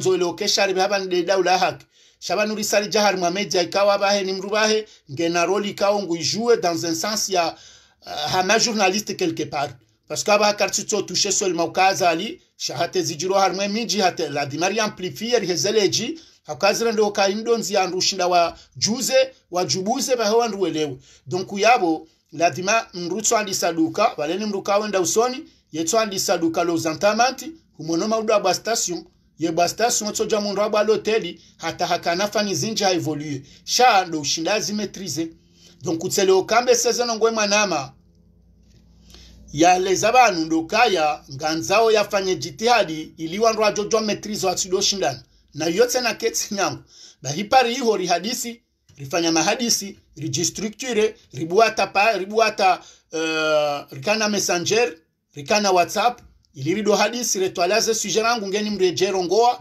haba havani la Hak. shabanu risali jahari mwamedia ikawa bahe ni mru bahe ngenaroli ikaongu dans un sens ya uh, hama journaliste quelque part parce que qu'abahakaritse utotwishe solima ukazali shahateza ijiro harumwe minji radimari yamplifiye rihezeleji hakazira ndo kaindonzi yandushira wa juze wa jubuze ba bahe wanduwelewe donc yabo ladima mrutso saduka baleni mruka wenda usoni yetso lo lozantamanti humono maudu abwa station yebwa station jamu mundu abwa loteli hata hakana fani zinja haevolue sha ndo ushinda azimetrize donc kambe sezono sezanongwe manama yaleza vanhu ndokaya nganzawo yafanye jitihadi ili wandu ajojwa metrizo watsidoshindana na yotse na ketsi nyangu bahipari iho rihadisi rifanya mahadisi rijistructure ribuata, pa, ribuata uh, rikana messenger rikana whatsapp ili rido hadisi retwalaze suje rangu ngeni mrejero ngoa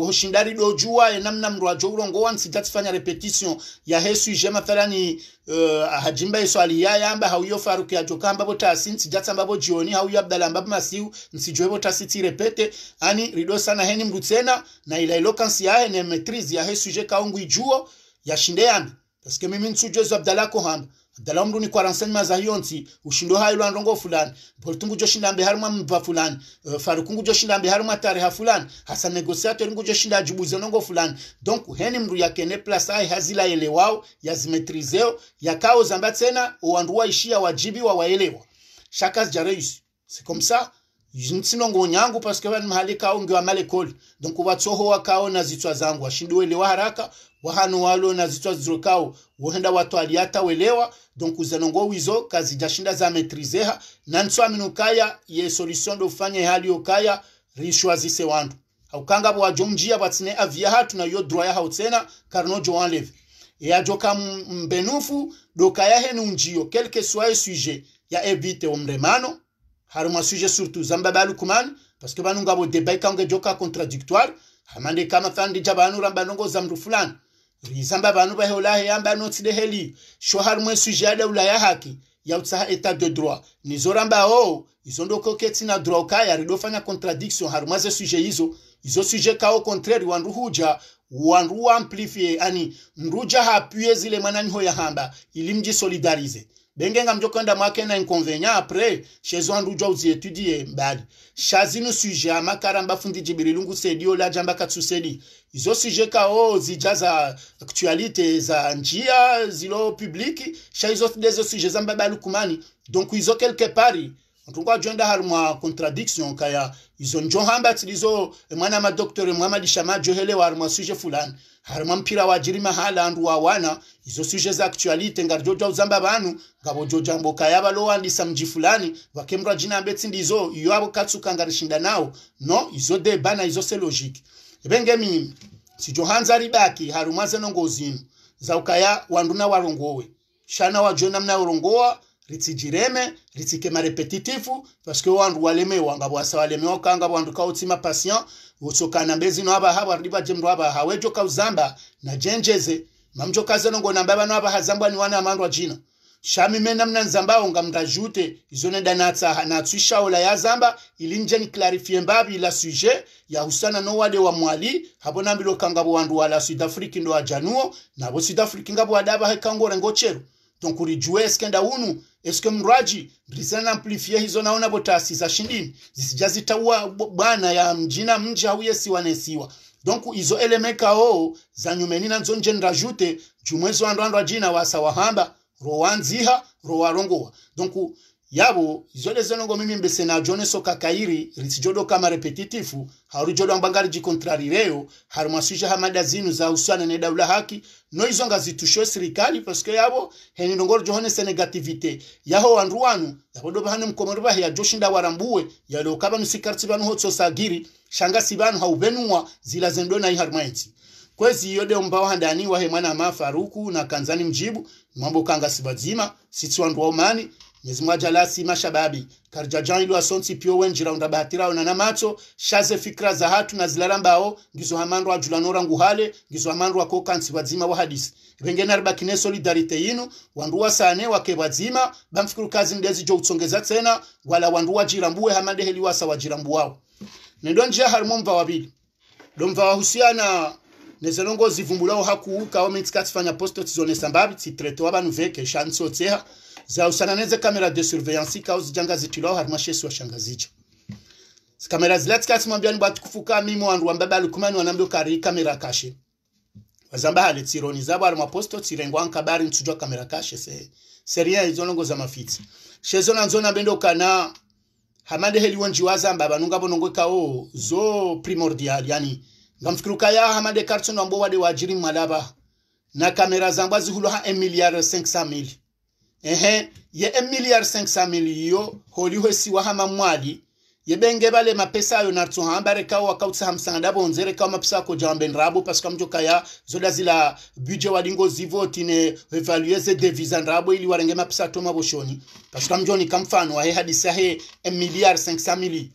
roshindari dojua enamna mndu ajo ulongowa nsijatifanya repetition ya hesu ije mathalani uh, eh, hajimba yesu aliyaya aliyayamba hauyo faruki ajo kamba botasi nsijatsamba bo jioni hauyo abdala ambapo masiu nsijwe botasi tirepete ani rido sana heni mndu tsena na ila elokansi yahe ne metrizi ya hesu ije kaongu ijuo yashinde yambi paske mimi nsujuezo abdala kuhamba dala mndu ni kwaransanyi maza yonsi ushindo hayo lwandongo fulani politungu jo shindambe haruma mpa fulani uh, farukungu jo shindambe haruma tareha fulani hasa negosiato ringu jo shinda jubuze nongo fulani donc heni mndu yakene place ai hazila elewao yazimetrizeo yakao zamba tena uanduwa ishia wajibi wa waelewa shakas jareus sikomsa comme ça sinongo nyangu paske vanhu mahali kao ngiwa malekoli donc vatsohowa kao na zitswa zangu washindiwelewa haraka wahanu walo na zitwa zirokao wohenda watu aliata welewa donc uzanongo wizo kazi jashinda za metrizeha na nswamino kaya ye solution do fanya hali okaya rishwa zise wandu aukanga bwa jomjia batsine avia hatu na yo droit ya hautsena karno jo enleve ya joka mbenufu doka yahe nunjio quel que soit sujet ya evite omremano haruma sujet surtout zamba kuman parce que banunga bo debay kanga joka contradictoire hamande kama fandi jabanu ramba nongo zamru fulani rizamba banu baholahe yamba notide heli shohar mwe sujet ya daula haki ya etat de droit nizoramba o izondokoko etsina droit ridofanya contradiction harumwaze sujet hizo izo suje kao contraire wanruhuja wanru amplifie ani nruja hapuye zile mwananiho ya hamba ili benge nga mjokwenda mwake na inconvenient apre, shezo andujwa uzietudie eh, mbali shazino suje amakara mbafundijibirilungu sedio laja mbakatsusedi izo suje kao oh, zija za actualité za njia zilo publiki shaizo sujets suje za mbabalukumani donc ont quelques pari ntunga jenda hari mwa contradiction kaya izo njohamba tsilizo mwana ma doctor mwa madisha ma johele war mwa suje fulani hari mwa mpira wa jirima Haaland wa wana izo suje za actuality ngarjoja uzamba banu ngabo joja mboka yaba lo andisa mji fulani bakemra jina ambetsi ndizo iyo abo katsuka ngarishinda nao no izo de bana izo se logique ebenge eh mi si johanza ribaki hari mwa zeno ngozino za ukaya wanduna warongowe shana wajona mna urongoa ritsigireme ritsikema repetitifu parce que wandu walemewanga bwasa waleme walemewakanga bwandu ka kautsima patient utsokana aba abaha bwarudi baje aba hawe joka uzamba na jenjeze mamjo kazanongo namba bano aba hazamba ni wana amandwa jina shami mena mna nzambao nga mndajute izone danatsa na tsisha ola ya zamba ili nje ni clarifier mbabi la sujet ya husana no wale wa mwali habona mbilo kanga bwandu wala sud afrique ndo ajanuo na bo sud afrique ngabo adaba hekangora ngochero tonkulijue skenda unu eske mraji brisana amplifie hizo naona botasi za shindini zisijazitaua bwana ya mjina mji auye siwa nesiwa donc izo elemeka o zanyumeni nanzo nje nrajute jumwezo andwandwa jina wasawahamba rowanziha rowarongowa donc yabo izole zenongo mimi mbese na jone soka kairi ritijodo kama repetitifu haurijodo ambangari jikontrarireo harumwasisha hamada zinu za usana ne daula haki no izo ngazitusho serikali paske yabo heni nongoro johone se negativite yaho yabo yabodo bahane mkomori bahe ya joshinda warambue yalo kaba nusikarti banu hotso sagiri shanga sibanu haubenua zila zendo zendona iharmaiti kwezi yode mbao handani wahe mwana ma faruku na kanzani mjibu mambo kanga sibazima sitsi wandu wa umani nyezi ajalasi mashababi shababi karja janilo asonsi pio wenjira undabahatirawo na namatso shaze fikra za hatu na zilarambawo ngizo hamandu wa julanora nguhale ngizo hamandu wa kokansi wadzima wa hadisi rengene kine solidarite yinu wandu wasane wake wadzima bamfikira kazi ndezi jo utsongeza tena, wala wandu hamande heli wasa wa jirambu wajirambuwawo nendo njia harimo mva wabili domva wahusiana nezalongo zivumbulao hakuuka omitsikati fanya posto tizone sambabi, titreto tsitrete wabanuveke shansi oteha zausana neze kamera de surveillance kauzi janga zitilao harima shesu washangazicho kamera zile tsikasimwambia ni batukufu kami mwandu wa mbaba lukumani wanambio kari kamera kashe wazamba hale tsironi zabo ari maposto tsirengwa nkabari ntujwa kamera kashe se seria izonongo za mafiti shezo na nzona bendo kana hamande heli wonji wazamba banunga bonongo kao zo primordial yani ngamfikiruka ya hamande kartson ambo wade wajiri malaba na kamera zambwa zihulu ha 1 miliard 500 mili ehe ye emiliar milliard 500 miliyo holiho siwa hama mwali ye benge bale mapesa ayo nartso hambare kawo wakautsa hamsangada bonzere kawo mapesa ako jamben rabo paska mjo kaya zoda zila budget wa walingo zivo tine evaluer ze devisa nrabu ili warenge mapesa toma boshoni paska mjo ni kamfano wa he hadisa he emiliar 500 mili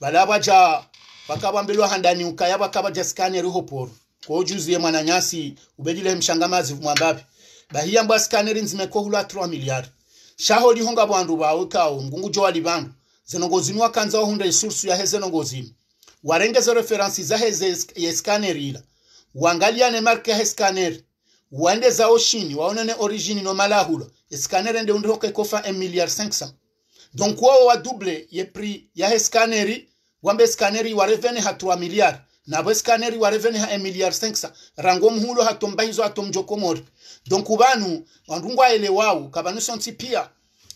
baja ja wakabambelwa handani ukaya wakabaja skane ruho poro ko juzi nyasi ubedile mshangamazi mwambapi bahia mbwa scanner nzimeko hula 3 miliari shaho lihonga bwandu bawe kawo ngungu jo libandu bandu zinongozimwa kanza wahunda resursu ya heze nongozimwa warengeze referansi za heze ya scanner ila wangalia ne marka he scanner wande za oshini waone ne origini no malahula scanner ende undoke kofa 1 miliari 500 donc wao wa duble ye pri ya he scanner wambe scanner warevene ha 3 miliard nabo scanner wa revenue ha miliard 500 rango mhulo hatomba hizo atomjokomori donc ubanu wandungwa elewao kabanu sonti pia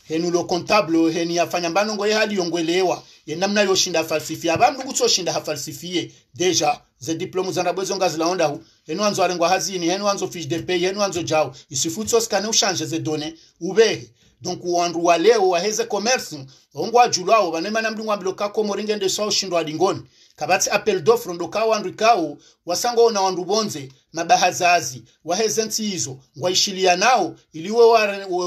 henu lo contable heni afanya mbano ngoye hali yongwelewa yenamna yoshinda falsifi abantu kutsoshinda hafalsifie deja ze diplomu za ndabwezo ngazi laonda hu henu wanzo arengwa hazini henu wanzo fish de pay henu anzo jao isifutso skane ushanje ze done ubehe donc wandu wa leo waheze commerce ongwa julao banemana mlingwa bloka komo ringende swa ushindwa dingoni kabatsi appel d'offre ndoka wandu ikawo na wandu bonze mabahazazi waheze ntsiizo ngwaishilia nawo iliwe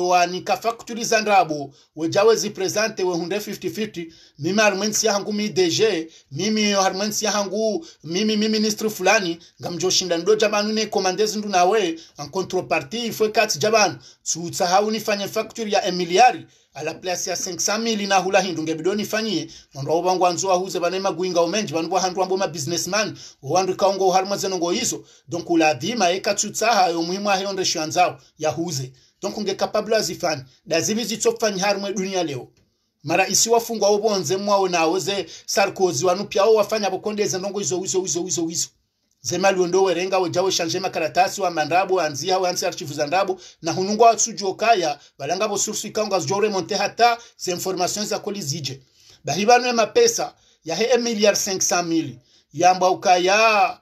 wanika factory za ndabo wejawe zipresente wehunde 50-50 mimi harimwensi yahangu hangu DG mimi harimwensi hangu mimi mi ministri fulani ngamjoshinda ndo jabanu ne komandezi ndu nawe en contrepartie ifwe kati jabanu tsutsahau nifanye factory ya emiliari ala place ya na hula hindu ngebido nifanyie wandu abo bangwanzo ahuze bane magwinga omenji bandu handu ambo ma businessman wandu kaongo harma zeno ngo hizo donc uladhima ekatsutsa hayo muhimu aheyo ya huze donc nge capable azifani dazivi zitsofanya harmwe dunia leo mara isi wafungwa wo bonze mwawo oze sarkozi wanupia o wafanya bokondeze ndongo hizo hizo hizo hizo hizo zema liondo werenga wejawe shanje makaratasi wa mandabu wanzia wanzi archivu za ndabu na hunungu wa tsujo kaya balanga bo source ikanga jore monte hata ze informations za koli zije bahibano mapesa ya he miliard 500 mili yamba ukaya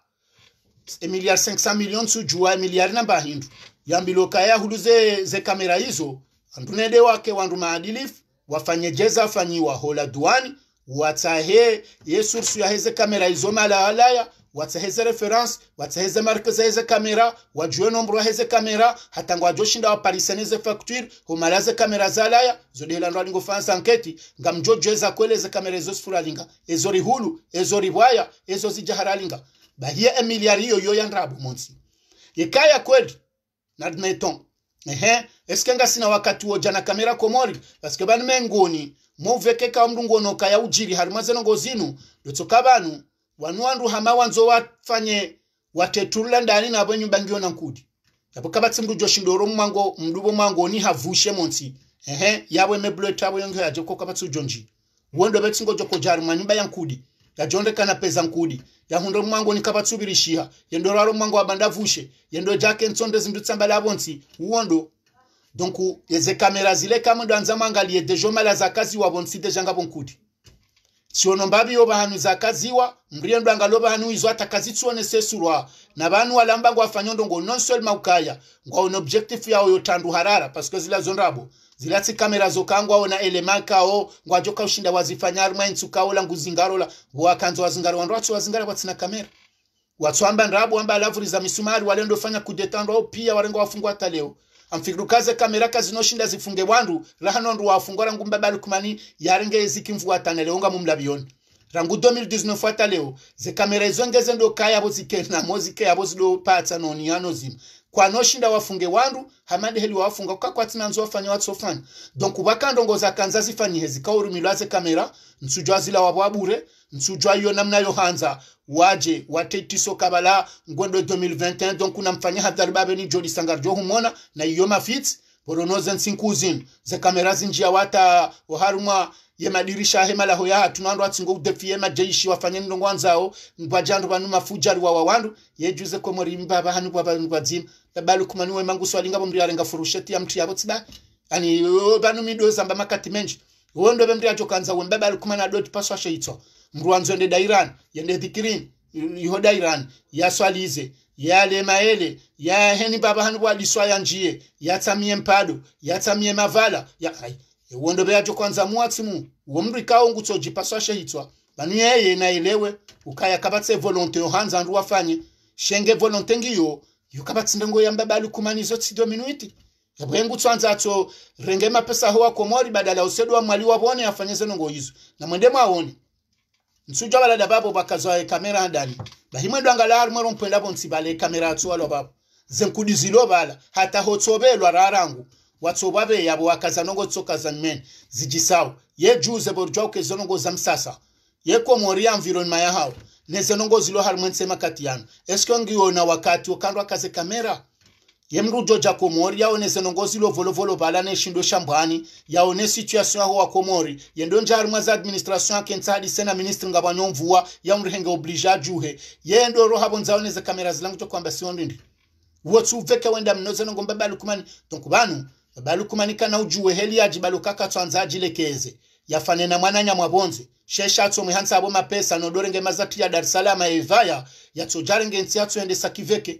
miliard 500 milioni tsujua miliard na bahindu yambilo kaya huluze ze kamera hizo andunede wake wandu maadilif wafanye jeza afanyiwa hola duani watahe yesursu ya heze kamera hizo mala halaya watseheze referanse watseheze marike zeheze kamera wajuwe nombro waheze kamera hatanga wajoshinda waparisaneze facture humalaze kamera zalaya zodehelandwa lingo fansa anketi nga mjojweza kweleze kamera ezo sifulalinga ezo rihulu ezo ribwaya ezo zijaharalinga bahiye emiliari yo yandrabu monsi yekaya kweli nadmeton ehe eske nga sina wakati wo jana kamera komori paske banu mengoni movekeka mrungu onokaya ujiri harimwazenongo zinu ndotsoka wanu wandu hama wanzo wafanye watetulula ndani navo nyumba ngiona nkuti yapo kabatsi mndu joshindoro mwango mndubo mwango ni havushe monsi ehe yabwe meblo tabo yonge yaje ko kabatsi ujonji wondo betsingo joko jari manyumba yankudi yajondekana peza nkudi yahundo mwango ni kabatsi ubirishiha yendo raro mwango abanda vushe yendo jake ntsonde zindu tsamba labonsi uwondo donc eze kamera zile kamwe ndo anza mwangalie dejo mala zakazi wabonsi deja ngabonkuti siono mbabi obahanuzi akaziwa mriendo angalo bahanuizwa takazitsuonesesu lwa na banu alamba ngo afanyondo non nonsol maukaya ngo on objective yao yotandu harara paske zila zonrabo zilatsi kamera zokangwao elemaka o ngo joka ushinda wazifanya mwaintsu kaola nguzingarola wakanzo wazingaro wandu watsu wazingara watsina kamera watsu amba ndrabo amba za misumari walendofanya kudetandwao pia warengo wafungwa hata leo amfikirukaze kameraka zinoshinda zifunge wandu rahano ndu wafungwa rangu mbabali kumani yarenge zikimvuatana leonga mumlabiona rangu 2019 fata leo ze zikamera izongeze ndo kaya bo zike na mozike yabo kayabo zikenamo zikeyabo zidopatsa noniyano zima kwanoshinda wafunge wandu hamadi heli wafunga kwa kakwatinanzo wafanya watsofanya donc wakandongoza kanza zifanyihe zikaurumilwaze kamera nsujwa nsujwazila wabwabure nsujwa yo namna yo hanza waje watetiso kabala ngwendo 2021 donc unamfanyia hadhari babe ni jodi sangar jo humona na iyo mafits boronoze nsinkuzin ze kamera zinjia wata waharumwa ye madirisha hema la laho ya tunando atsingo udefiye majeishi wafanye ndongo wanzao ngwajandu banu mafujari wa wawandu juze ko muri mbaba hanu bwa bantu bazima tabalu kumanuwe mangu swali swalinga bomri renga furusheti ya mtu yabo tsida ani banu midoza mbama makati menji wondo bemri ajokanza mbaba alikumana dot paswa sheitso mruwanzonde dairan yende thikirin yiho dairan yaswalize yalema ele yaheni baba hanu waliswaya njiye yatsamie mpado yatsamie mavala ya ai wondo beyacho kwanza muatsimu womri kao ngutsoji paswashe hitswa banu yeye na elewe ukaya kabatse volonte yohanza ndu wafanye shenge volonte ngiyo yukabatsinda ngo yamba bali kumanizo tsidio minuiti yabwengu tsanza atso renge mapesa ho akomori badala usedwa mwali wabone afanye zeno ngo yizo na mwende mwaone msujja balada babo bakaza e kamera ndali bahimwendo angala alimwero mpwendabo ntsibale e kamera atsuwalo babo zenkudizilo bala hata hotsobelwa rarangu watsobwa be wakaza nongo tsokaza mmene zijisawo ye juze borjwa ukezonongo za msasa ye komori environment ya hao nezonongo zilo halimwe ntsema kati yanu eske ngiona wakati okandwa kaze kamera yemrujo ja komori yaonese nongosi lo volovolo bala neshindo shambwani yaone situation yaho wa komori yendo njari mwaza administration ya ntsali sena ministri ngabanyomvuwa yamrihenge oblige ajuhe yendo rohabo nzaoneze kamera zilangu kwamba siondindi wotsuveke wenda mnoze nongo babalukumani donc banu babalukumani kana ujuwe heli ya yaji balukaka tsanza ajilekeze yafane na mwananya mwabonze sheshatso mwihansa abo mapesa nodorenge mazati ya dar es salaam evaya yatsojare ngentsi yatsoendesa sakiveke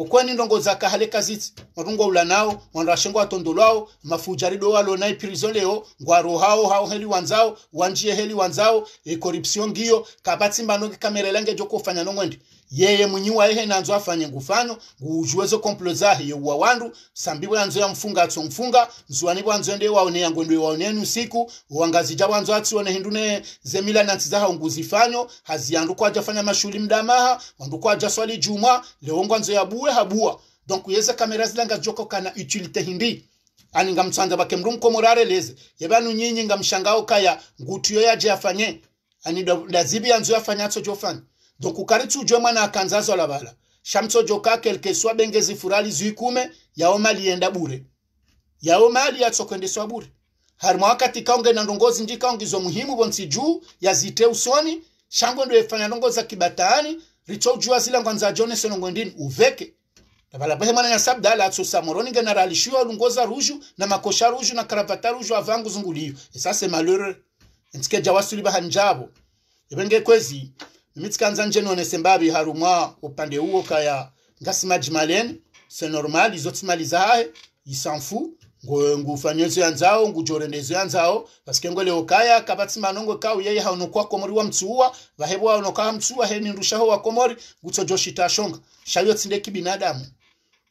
okwa nindongo zakahale kazitsi matungo ula nawo wanda ashengo atondo lwawo mafujarido walo na prison leo ngwaro hao hao heli wanzao wanjie heli wanzao e corruption ngiyo kabatsimba nonge kamera lange joko fanya nongwendi yeye munyiwa ihe nanzo afanye ngufano ngujuwezo komplo zahiye uwa wandu sambibwa nzo ya mfunga atso mfunga nzuwanibwa nzo ndi waone yango ndi waone usiku uwangazija wanzo one hindune zemila nanzi zaha nguzifanyo haziyandu kwa ajafanya mashuli mdamaha wandu kwa jaswali juma leongo anzo ya buwe habua donku yeze kamera nga joko kana utilite hindi ani nga ngamtsanza bake mndu mkomorareleze yebanu nyinyi mshangao kaya ngutuyo ya yaje afanye ani dazibi yanzo ya fanyato jofanya donc ukari tsujwe mwana akanzazo lavala shamtso joka soit bengezi furali zuikume yao mali yenda bure yao mali yatsokwendeswa bure harimo wakati kaunge na ndongozi njikaungizo muhimu bonsi juu yazite usoni shangwe ndo efanya ndongoza kibataani richo jua zila ngwanza jone senongo ndini uveke Tabala pehe mwana nyasabda ala atso samoroni generali shiwa lungoza ruju na makosha ruju na karapata ruju avangu zunguliyo. Esase malure. Ntike jawasuli bahanjabo. Ebenge kwezi mitsikanza njeni onese mbabi harumwa upande huo kaya ngasimaji maleni se normal izo tsimali zahe isanfu ngo ngufanyezo yanzao ngujorendezo yanzao paske ngo leo kaya kabatsimanongo kau yeye hauno kwa komori wa mtsuwa vahebwa hauno kwa mtsuwa he nirushaho wa komori gutso gutsojoshita tashonga shayo tsinde kibinadamu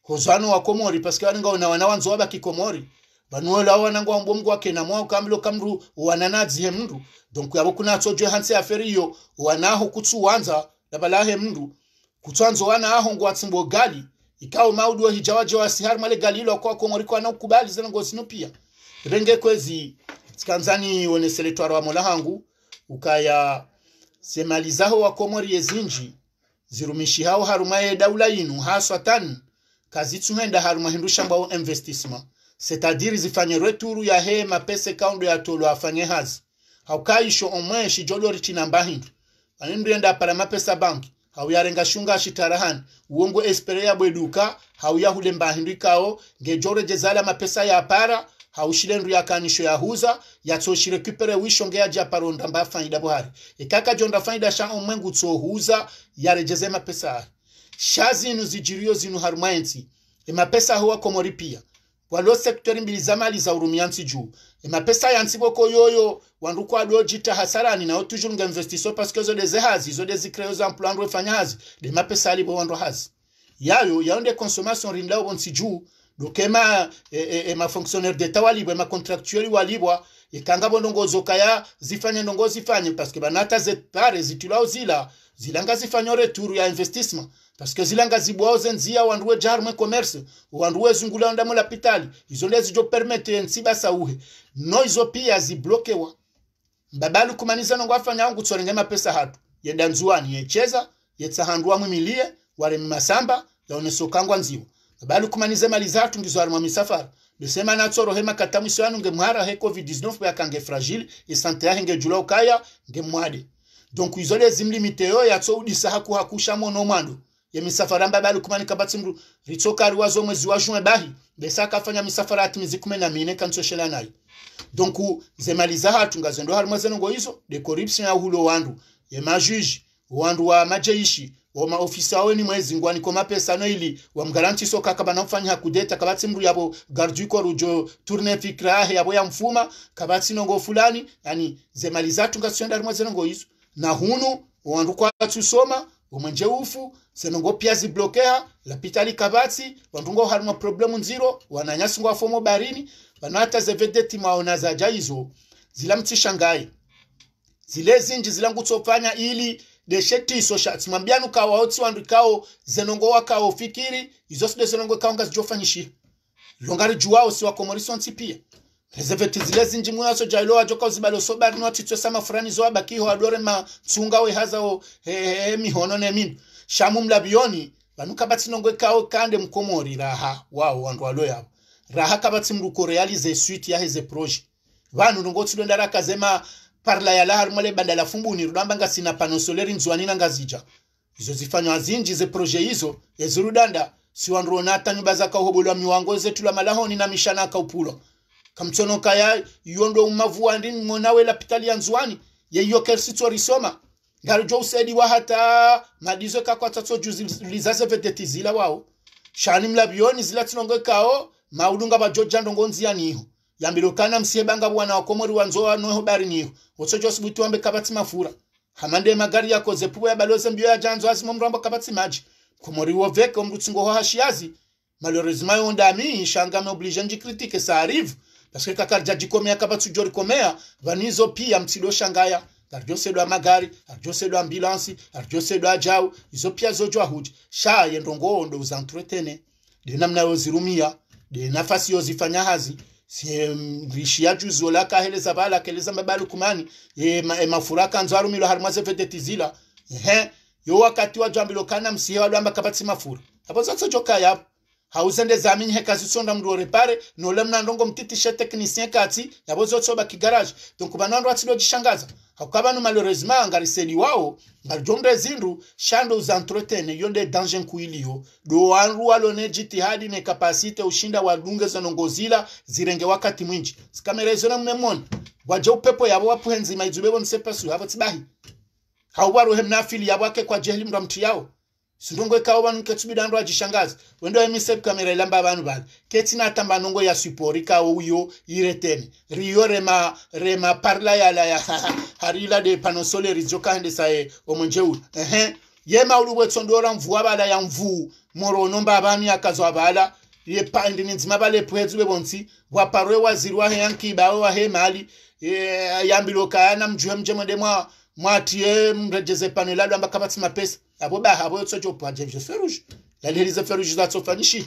hozano wa komori paske wanenga ona wanawanzo wabaki komori banoola wana ngwambo mgwa kena mwa ukamlo kamru wananadzihe mndu donc yabo kuna kunatsoje hansi afere iyo wanaho kutsu kutsuwanza labalahe mndu kutsanzo wana aho wanaho ngwatsimbo gali ikao maudu hijawaje wasihari male gali galilo kwa kwa kongoriko zana ngo sino pia renge kwezi tsikanzani wonesele twara wa mola hangu ukaya semalizaho wa komori ezinji zirumishi hao harumae daula inu haswa tan kazitsuhenda haruma hindu shamba investissement setajiri zifanyirwe turu ya he mapese kaundo ya tolo afanye hazi haukaisho omwe shijolori chinambahindu anemrienda para mapesa banki hauyarenga shunga shitarahani uongo espere ya bweduka hauyahule mbahindu ikao ngejore jezala mapesa ya para haushile ndu yakanisho yahuza yatsoshire kupere wishonge ja paronda mba faida buhari ikaka jonda faida sha omwengu tsohuza yarejeze mapesa ari sha zinu zijirio zinu harumwenzi imapesa e huwa komori pia walo sektori mbili waliwo sekiteri mbiri z'amali juu e mapesa ya ntsiboko yoyo wandu kwadi ojita hasarani nawo toujours nga investissio paske zode zehazi zode zikreo za mpula andu efanya hazi de mapesa alibo wandu hazi yayo yaonde consommation rindawo bonsiju dokema emafonctionnaire e, e, eh, eh, d'etat walibwa emacontractueli walibwa ikanga e, bondongozo kaya zifanya ndongo zifanye paske banata zepare zitulao zila zilanga zifanyo returu ya investissement paske zilanga zibwaoze nzia wanduwe jarumwe commerce wanduwe zungula ondamo la pitali izo nde zijo permete nsiba sauhe no izo pia ziblokewa mbabali kumaniza nongo afanya wangu tsorenge mapesa hatu yenda nzuani yecheza yetsa handu wamwe milie wale masamba yaoneso kangwa nziwa mbabali kumaniza mali zatu ngizo arimwa misafara besema natsoro hema katamu nge mwara he covid-19 yakange fragile ya esante julo kaya nge mwade donc izole zimlimite yo yatso udisa haku hakusha mono mwando ye misafara ambaye bali mru ritoka ritsoka wazo mwezi wa juin bahi besa akafanya misafara atimizi kumi na mine kantsoshela nayo donku zemaliza hatu ngazendo harimwe zenongo izo de corruption ya hulo wandu ye majuji wandu wa majeishi wa maofisa awe ni mwezi ngwaniko mapesa no ili wa mgaranti soka kaba mfanya kudeta kabati mru yabo garduiko rujo turne fikra ahe yabo ya mfuma kabati nongo fulani yani zemaliza hatu tungasyenda rimwe zenongo hizo na hunu wandu kwa kwatusoma ufu senongo pia ziblokea lapitali kabatsi wandungo harimwa problemu nziro wananyasi wananyasungo afomo barini vanata zevedeti maona zaja izo zilamtsisha ngaye zile zinji zilangutsopfanya ili deshetiso tsimwambianu kawaotsi wandu ikao zenongo wakao fikiri izosi de zenongo ikaonga zijofanyishira longari rijuwao siwakomoriso nsi pia rezeveti rezefetizile zinji mwaso jailo wajoka uzibalo sobari no atitswe sama furani zo abakiho adore ma tsunga we hazao hehe mihono ne minu shamu mlabiyoni vanuka batsinongwe kao kande mkomori raha wao wandu walo yavo raha kabatsi mruko realize suite ya heze proje vanhu ndara kazema parla yala harimwa lebanda la fumbuni rudamba ngasina pano soleri nga zija izo zifanywa zinji ze proje izo ezirudanda siwandu ona atanyumba zakahobolwa miwango zetu la malahoni na mishana akaupulwa kamtsono kaya yondo umavu andi monawe lapitali ya nzuani yeyo kersitso risoma jo ngarijo wa hata madizo kakwatsatso juzi lizase lizaze vedetizila wao shani mlabioni zila tsinongo kao maulunga maudunga bajoja ndongo nzia niho yambirukana banga bwana wa wa komori nzoa no ho bari niho wotso jo otsojo sibutiwambe kapatsi mafura hamande magari ya koze zepuwe ya balose mbio ya janzo asimo mrambo kapatsi maji komori wo veke omrutsingo ho hashiazi malheureusement ondami shanga me oblige njikritike ça arrive paske kakarija jikomea kavatsujo rikomea vanizo pia mtsidoshangaya arijosedwa magari arijosedwa ambulansi arijosedwa ajau izo pia zojwa huji shaye ndongoondo uzantretene dena mnayozirumia dena fasi yozifanya hazi rishi yajuzo lakaheleza valakeleza mabali kumani e, ma, e, mafura kanzo arumilo harimwazevetetizila ehe yo wakati wajwambilo kana msihe walwamba kavatsi mafura apo zotsojokayapo hauzende zamini hekazi usonda mndu orepare nole mnandongo mtitishe teknisien katsi yabo zotsoba kigaraje donc banandu atsido jishangaza hakukabanu malheureusement angariseni wao jomre zindu shando za uzantretene yonde danger nkuiliyo do andu alone jitihadi ne kapasite ushinda wa wadunge zonongozila zirenge wakati mwinji zikamerezona mmemona waja upepo yabo wapuhenzi maizubebo msepasu havo tsibahi hauwaruhe mnafili yabo ake kwa jehli mramtu yao zvinongwekavo vanhu ketsubida vanu vachishangaza vondovamisepukamera ilamba vanhu vanhu ketinatambanongo yasviporikavo uyo ireteni riyo remaparilayalaya hariiladei panosoleridzokaendesae omonjeuru ehe yemauluvetsondora mvuwa vala yamvuu moro unomba vanu yakazwa vala yepandininzima valepwedzu vevonsi waparoe waziri waheyankibawe wahe mhali yambiro kayana mjuhemjemodemwatiye mrejeze pano iladu ambakapatsimapesa abo ba bahabo tsojo panje vyo feruj laleriza feruj za tsofanishi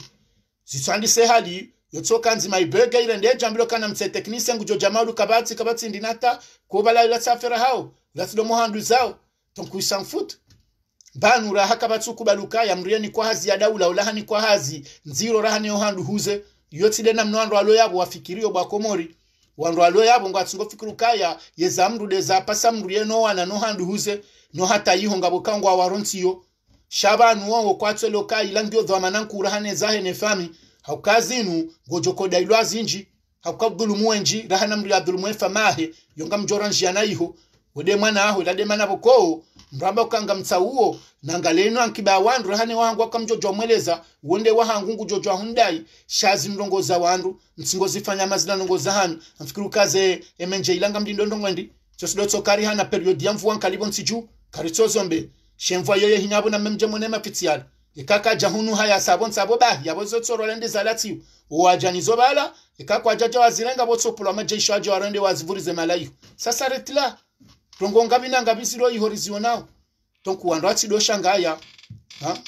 zitsandise hali yotso kanzi my burger ile ndiye jambilo kana mtse yangu ngujo jamalu kabatsi kabatsi ndinata kobala ila safera hao lasido mohandu zao tonkuisa mfutu banu raha kabatsi kubaluka yamrieni kwa hazi ya daula ulahani kwa hazi nziro raha ne ohandu huze yotsi na mnondo alo yabo wafikirio bwa komori wandu alo yabo ngwatsingo fikirukaya yezamrude za pasamruyeno wana no handu huze no hatayiho ngabuka ngo awaronsiyo shabanu wongo kwatso lokai langyo dhwama nankura hane zahe nefami haukazinu ngojoko dailwa zinji haukabdulumuenji rahana mri abdulumuefa mahe yonga mjoranji iho wede mwana aho lade mana bokoo mramba ukanga mtsauo nanga leno ankiba wandu rahane wahangu mjojo mweleza wonde wahangu ngujojwa hundai shazi za wandu mtsingo mtsingozifanya mazina za hanu mfikiri kaze emenje ilanga mdindo ndongwendi chosidotso kari hana periodi ya mvuwa nkalibo nsiju karitso zombe shenvwa yoyo hinyabona memje mone mapitsiala ikaka e jahunu haya sabon saboba yabozo tsorola ndi zalatsiu uwajanizo bala ikakwa e jaja wazilenga botsopulwa majeshi ajo arende wazivurize malayo sasa retla tongonga binanga shangaya, ihorizonao tonkuwandwa tsidoshangaaya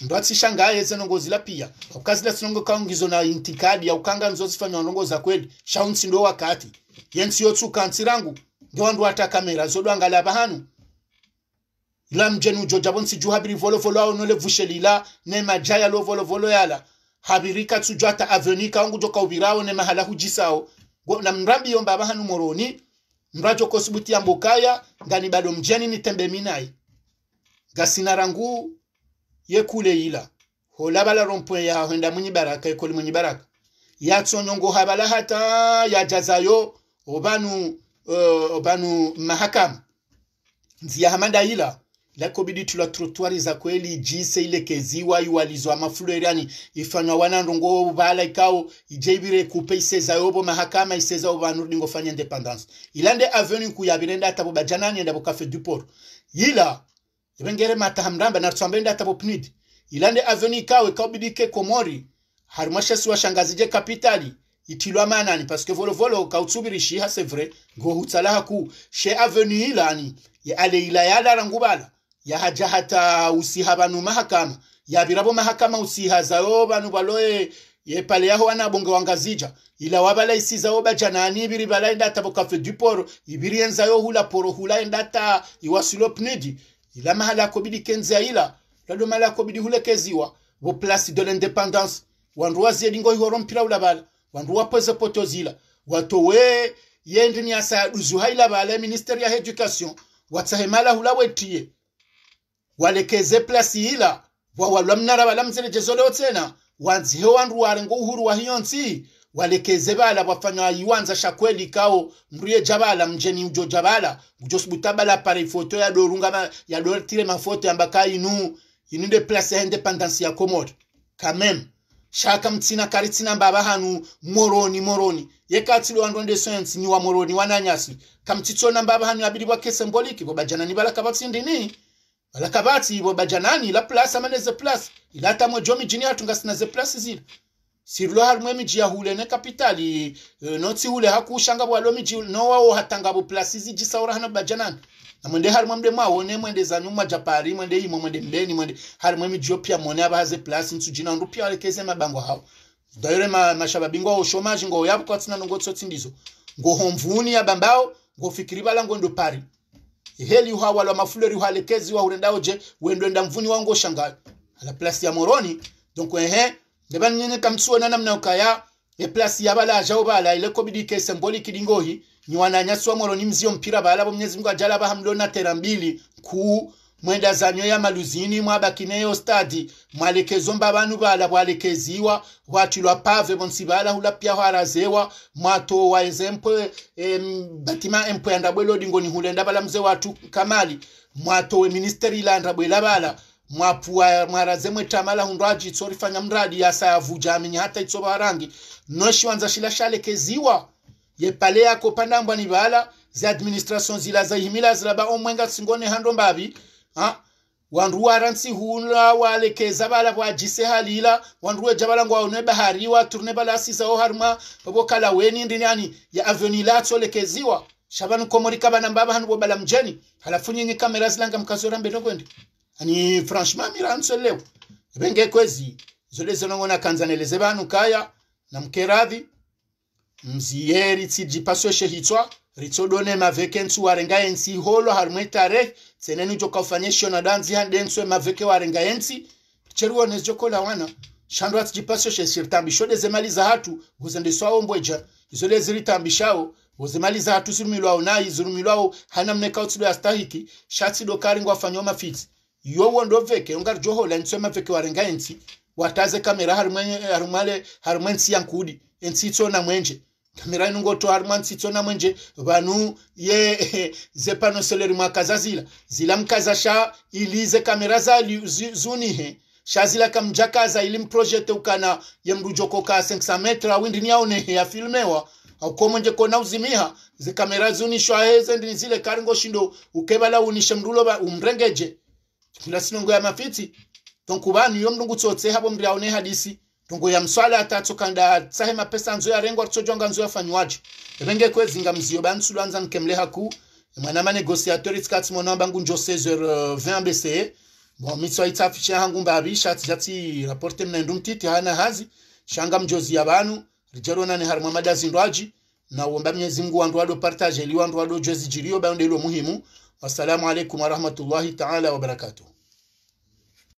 ndoatsishangaya etsenongozila piya ukazila tsinongo kaungizo na intikadi ya ukanga nzozifanywa ndongoza kweli shaunsi ndo wakati yensi yotsuka ntsirangu ngewandu ata kamera zodwangala pahanu la mjenu mjeni ujoja si ju habiri volo volo au nole vusheli la ne majaya lo volo volo yala habirika tsujo ata aveni kaungu joka ubirao ne mahala hujisao na mrambi yomba baba numoroni. mrajo kosubuti ya mbukaya. Gani bado mjeni ni tembe minai gasina rangu ye kule ila Hola bala rompwe ya henda mwenye baraka Yekoli mwenye baraka nyongo habala hata ya jazayo. obanu uh, obanu mahakama hamanda ila lakobidi tula trotwari za kweli jise ile ilekeziwa iwalizwa mafulero yani ifanywa ndongo bala ikao ijebire kupe iseza yobo mahakama iseza obanu ndingo fanya independence ilande avenue kuyabirenda atabo bajanani ndabo cafe du port yila ibengere mata hamramba na tsambe tsambenda atabo pnid ilande avenue kawe ke komori harumasha siwa je kapitali itilwa manani paske volo volo kautsubirishi ha c'est vrai ngo hutsalaha ku she avenue ilani ya ale ila yala rangubala yahaja hata usiha banu mahakama yabirabo mahakama usihazayo banu baloe ye pale yaho wanabonge wangazija ila wabala isiza oba isizayo bajanani ibiri bala endata du duporo ibiri enza yo hula poro hula endata iwasulo pnidi ila mahala yakobidi kenzia ila lado mahala kobidi hule keziwa bo place de l'independance wandu wazielingo ihoro rompira ula bala wandu wapoze poto zila watowe yendi ni asa duzu haila bala ministeri ya education watsahemala hula wetie walekeze plasi hila wawa lwamnara balamzerejezo leo tsena wanzihe wanruware ngo uhuru wa hiyo nsi walekeze bala bafanya iwanza shakweli kao mruye jabala mjeni ujo jabala ujo sibuta bala pare foto ya dorunga ya dortire mafoto ya mbaka inu inu de plasi ya independansi ya komodo kamem shaka mtina karitina mbaba hanu moroni moroni yeka yekatsilo wandu ande sense ni wa moroni wananyasi kamtitsona mbaba hanu abili wa kese mboliki jana ni bala kabatsindini ala kabati bo bajanani la place amane ze place ila ta mo jomi jini atunga ze place zile sirlo har mwemi jia hule ne kapitali uh, hule hakushanga bwa lomi ji no wao hatanga bo place zi jisaura hana bajanani na mwende har mwemde mwaone mwende zanyu majapari mwende imo mwende mbeni mwende har mwemi jio pia mwone abaze place ntu jina ndu pia mabango hao dayore ma, mashababingwa ho shomaji ngo yabu kwa tsina ngo tsotsindizo ngo homvuni ya bambao ngo fikiri bala ndo pari heli uha wala mafuleri uha lekezi wa urendaoje wendwenda mvuni wango shanga ala place ya moroni donc ehe deban nyene kamsuwa na namna ukaya e place ya bala ajao bala ile kobidi ke symbolic dingohi ni wananyaswa moroni mzio mpira bala bo mwenyezi Mungu ajala ba hamdona terambili ku mwenda zanyo ya maluzini mwa bakineyo stadi mwalekezo mba banu bala bwalekeziwa bwatilwa pave bonsi balahula pyaho mwato wa ezempwe em, batima empo empwe andabwela lingoni hulenda bala mze watu kamali mwato mwatowe ministeri ilanda bwela bala mwapuwa mwaraze mwetamala hundwaji ajitso rifanya mradi yasa yavuja amenya hata itsoba itso noshi wanza shila shalekeziwa yepale yako pandambwa ni bala zi administration zila za zahimila zilaba omwenga singone hando mbavi wanduwara nsihula walekeza bala bwajise halila wanduwe jabala ngwa one bahariwa turne sisa o harma kala weni ndini ndinani ya avionila tsolekeziwa shabanu komorika bana mbaba hanu bala mjani halafu nyenye kamera zilanga mkazora mbeno kwende ani franchement mira leo benge kwezi zole ngona kanza neleze banu kaya na mkeradhi mzieri mziyeri tsijipaswe shehitwa ritsodone mavheke ntsu warenga yensi holo harimwe tare tseneni jokafanye na danzi handenswe mavheke warenga yensi cheruone jokola wana shandwa de zemali za hatu guzendeswawo mbweja izo dezilitambishawo za hatu zirumilwawo nayi zirumilwawo hana mneka utsido yastahiki shatsido karingwa fanyo mafitsi yowo ndo veke ungari johola ntswe mavheke warenga yensi wataze kamera harimwe harimwale harimwe nsi yankudi ensi itsona mwenje kamera inongoto ari na mwenje vanhu ye zepanoseleri mwakaza zila zila mkaza sha ilize kamera zali zunihe shazila kamjakaza ili mprojete ukana ye mrujoko ka 500 metra awindini yaonehe yafilmewa aukomonje kona uzimiha zikamera zunishwa heze ndini zile karingo shindo ukevala unishe mrulo umrengeje kila sinongo ya mafiti donc vanhu yo mrungu tsotse havo mri hadisi tungu ya mswala kanda tsahe mapesa nzo ya rengo atsojonga nzo ya fanywaji ebenge kwezinga mzio bansu anza nkemle haku e mwana ma negociateur itsikatsi mwana bangu njo 16h20 euh, BCE bon mitso itsafisha hangu mbabisha tsatsi rapporte ndum titi hana hazi shanga mjozi ya banu rijarona ne harma madazi ndwaji na uomba Mwenyezi Mungu wandu wado partage liwandu wado jezi jirio baonde ilo muhimu wassalamu alaikum warahmatullahi taala wabarakatuh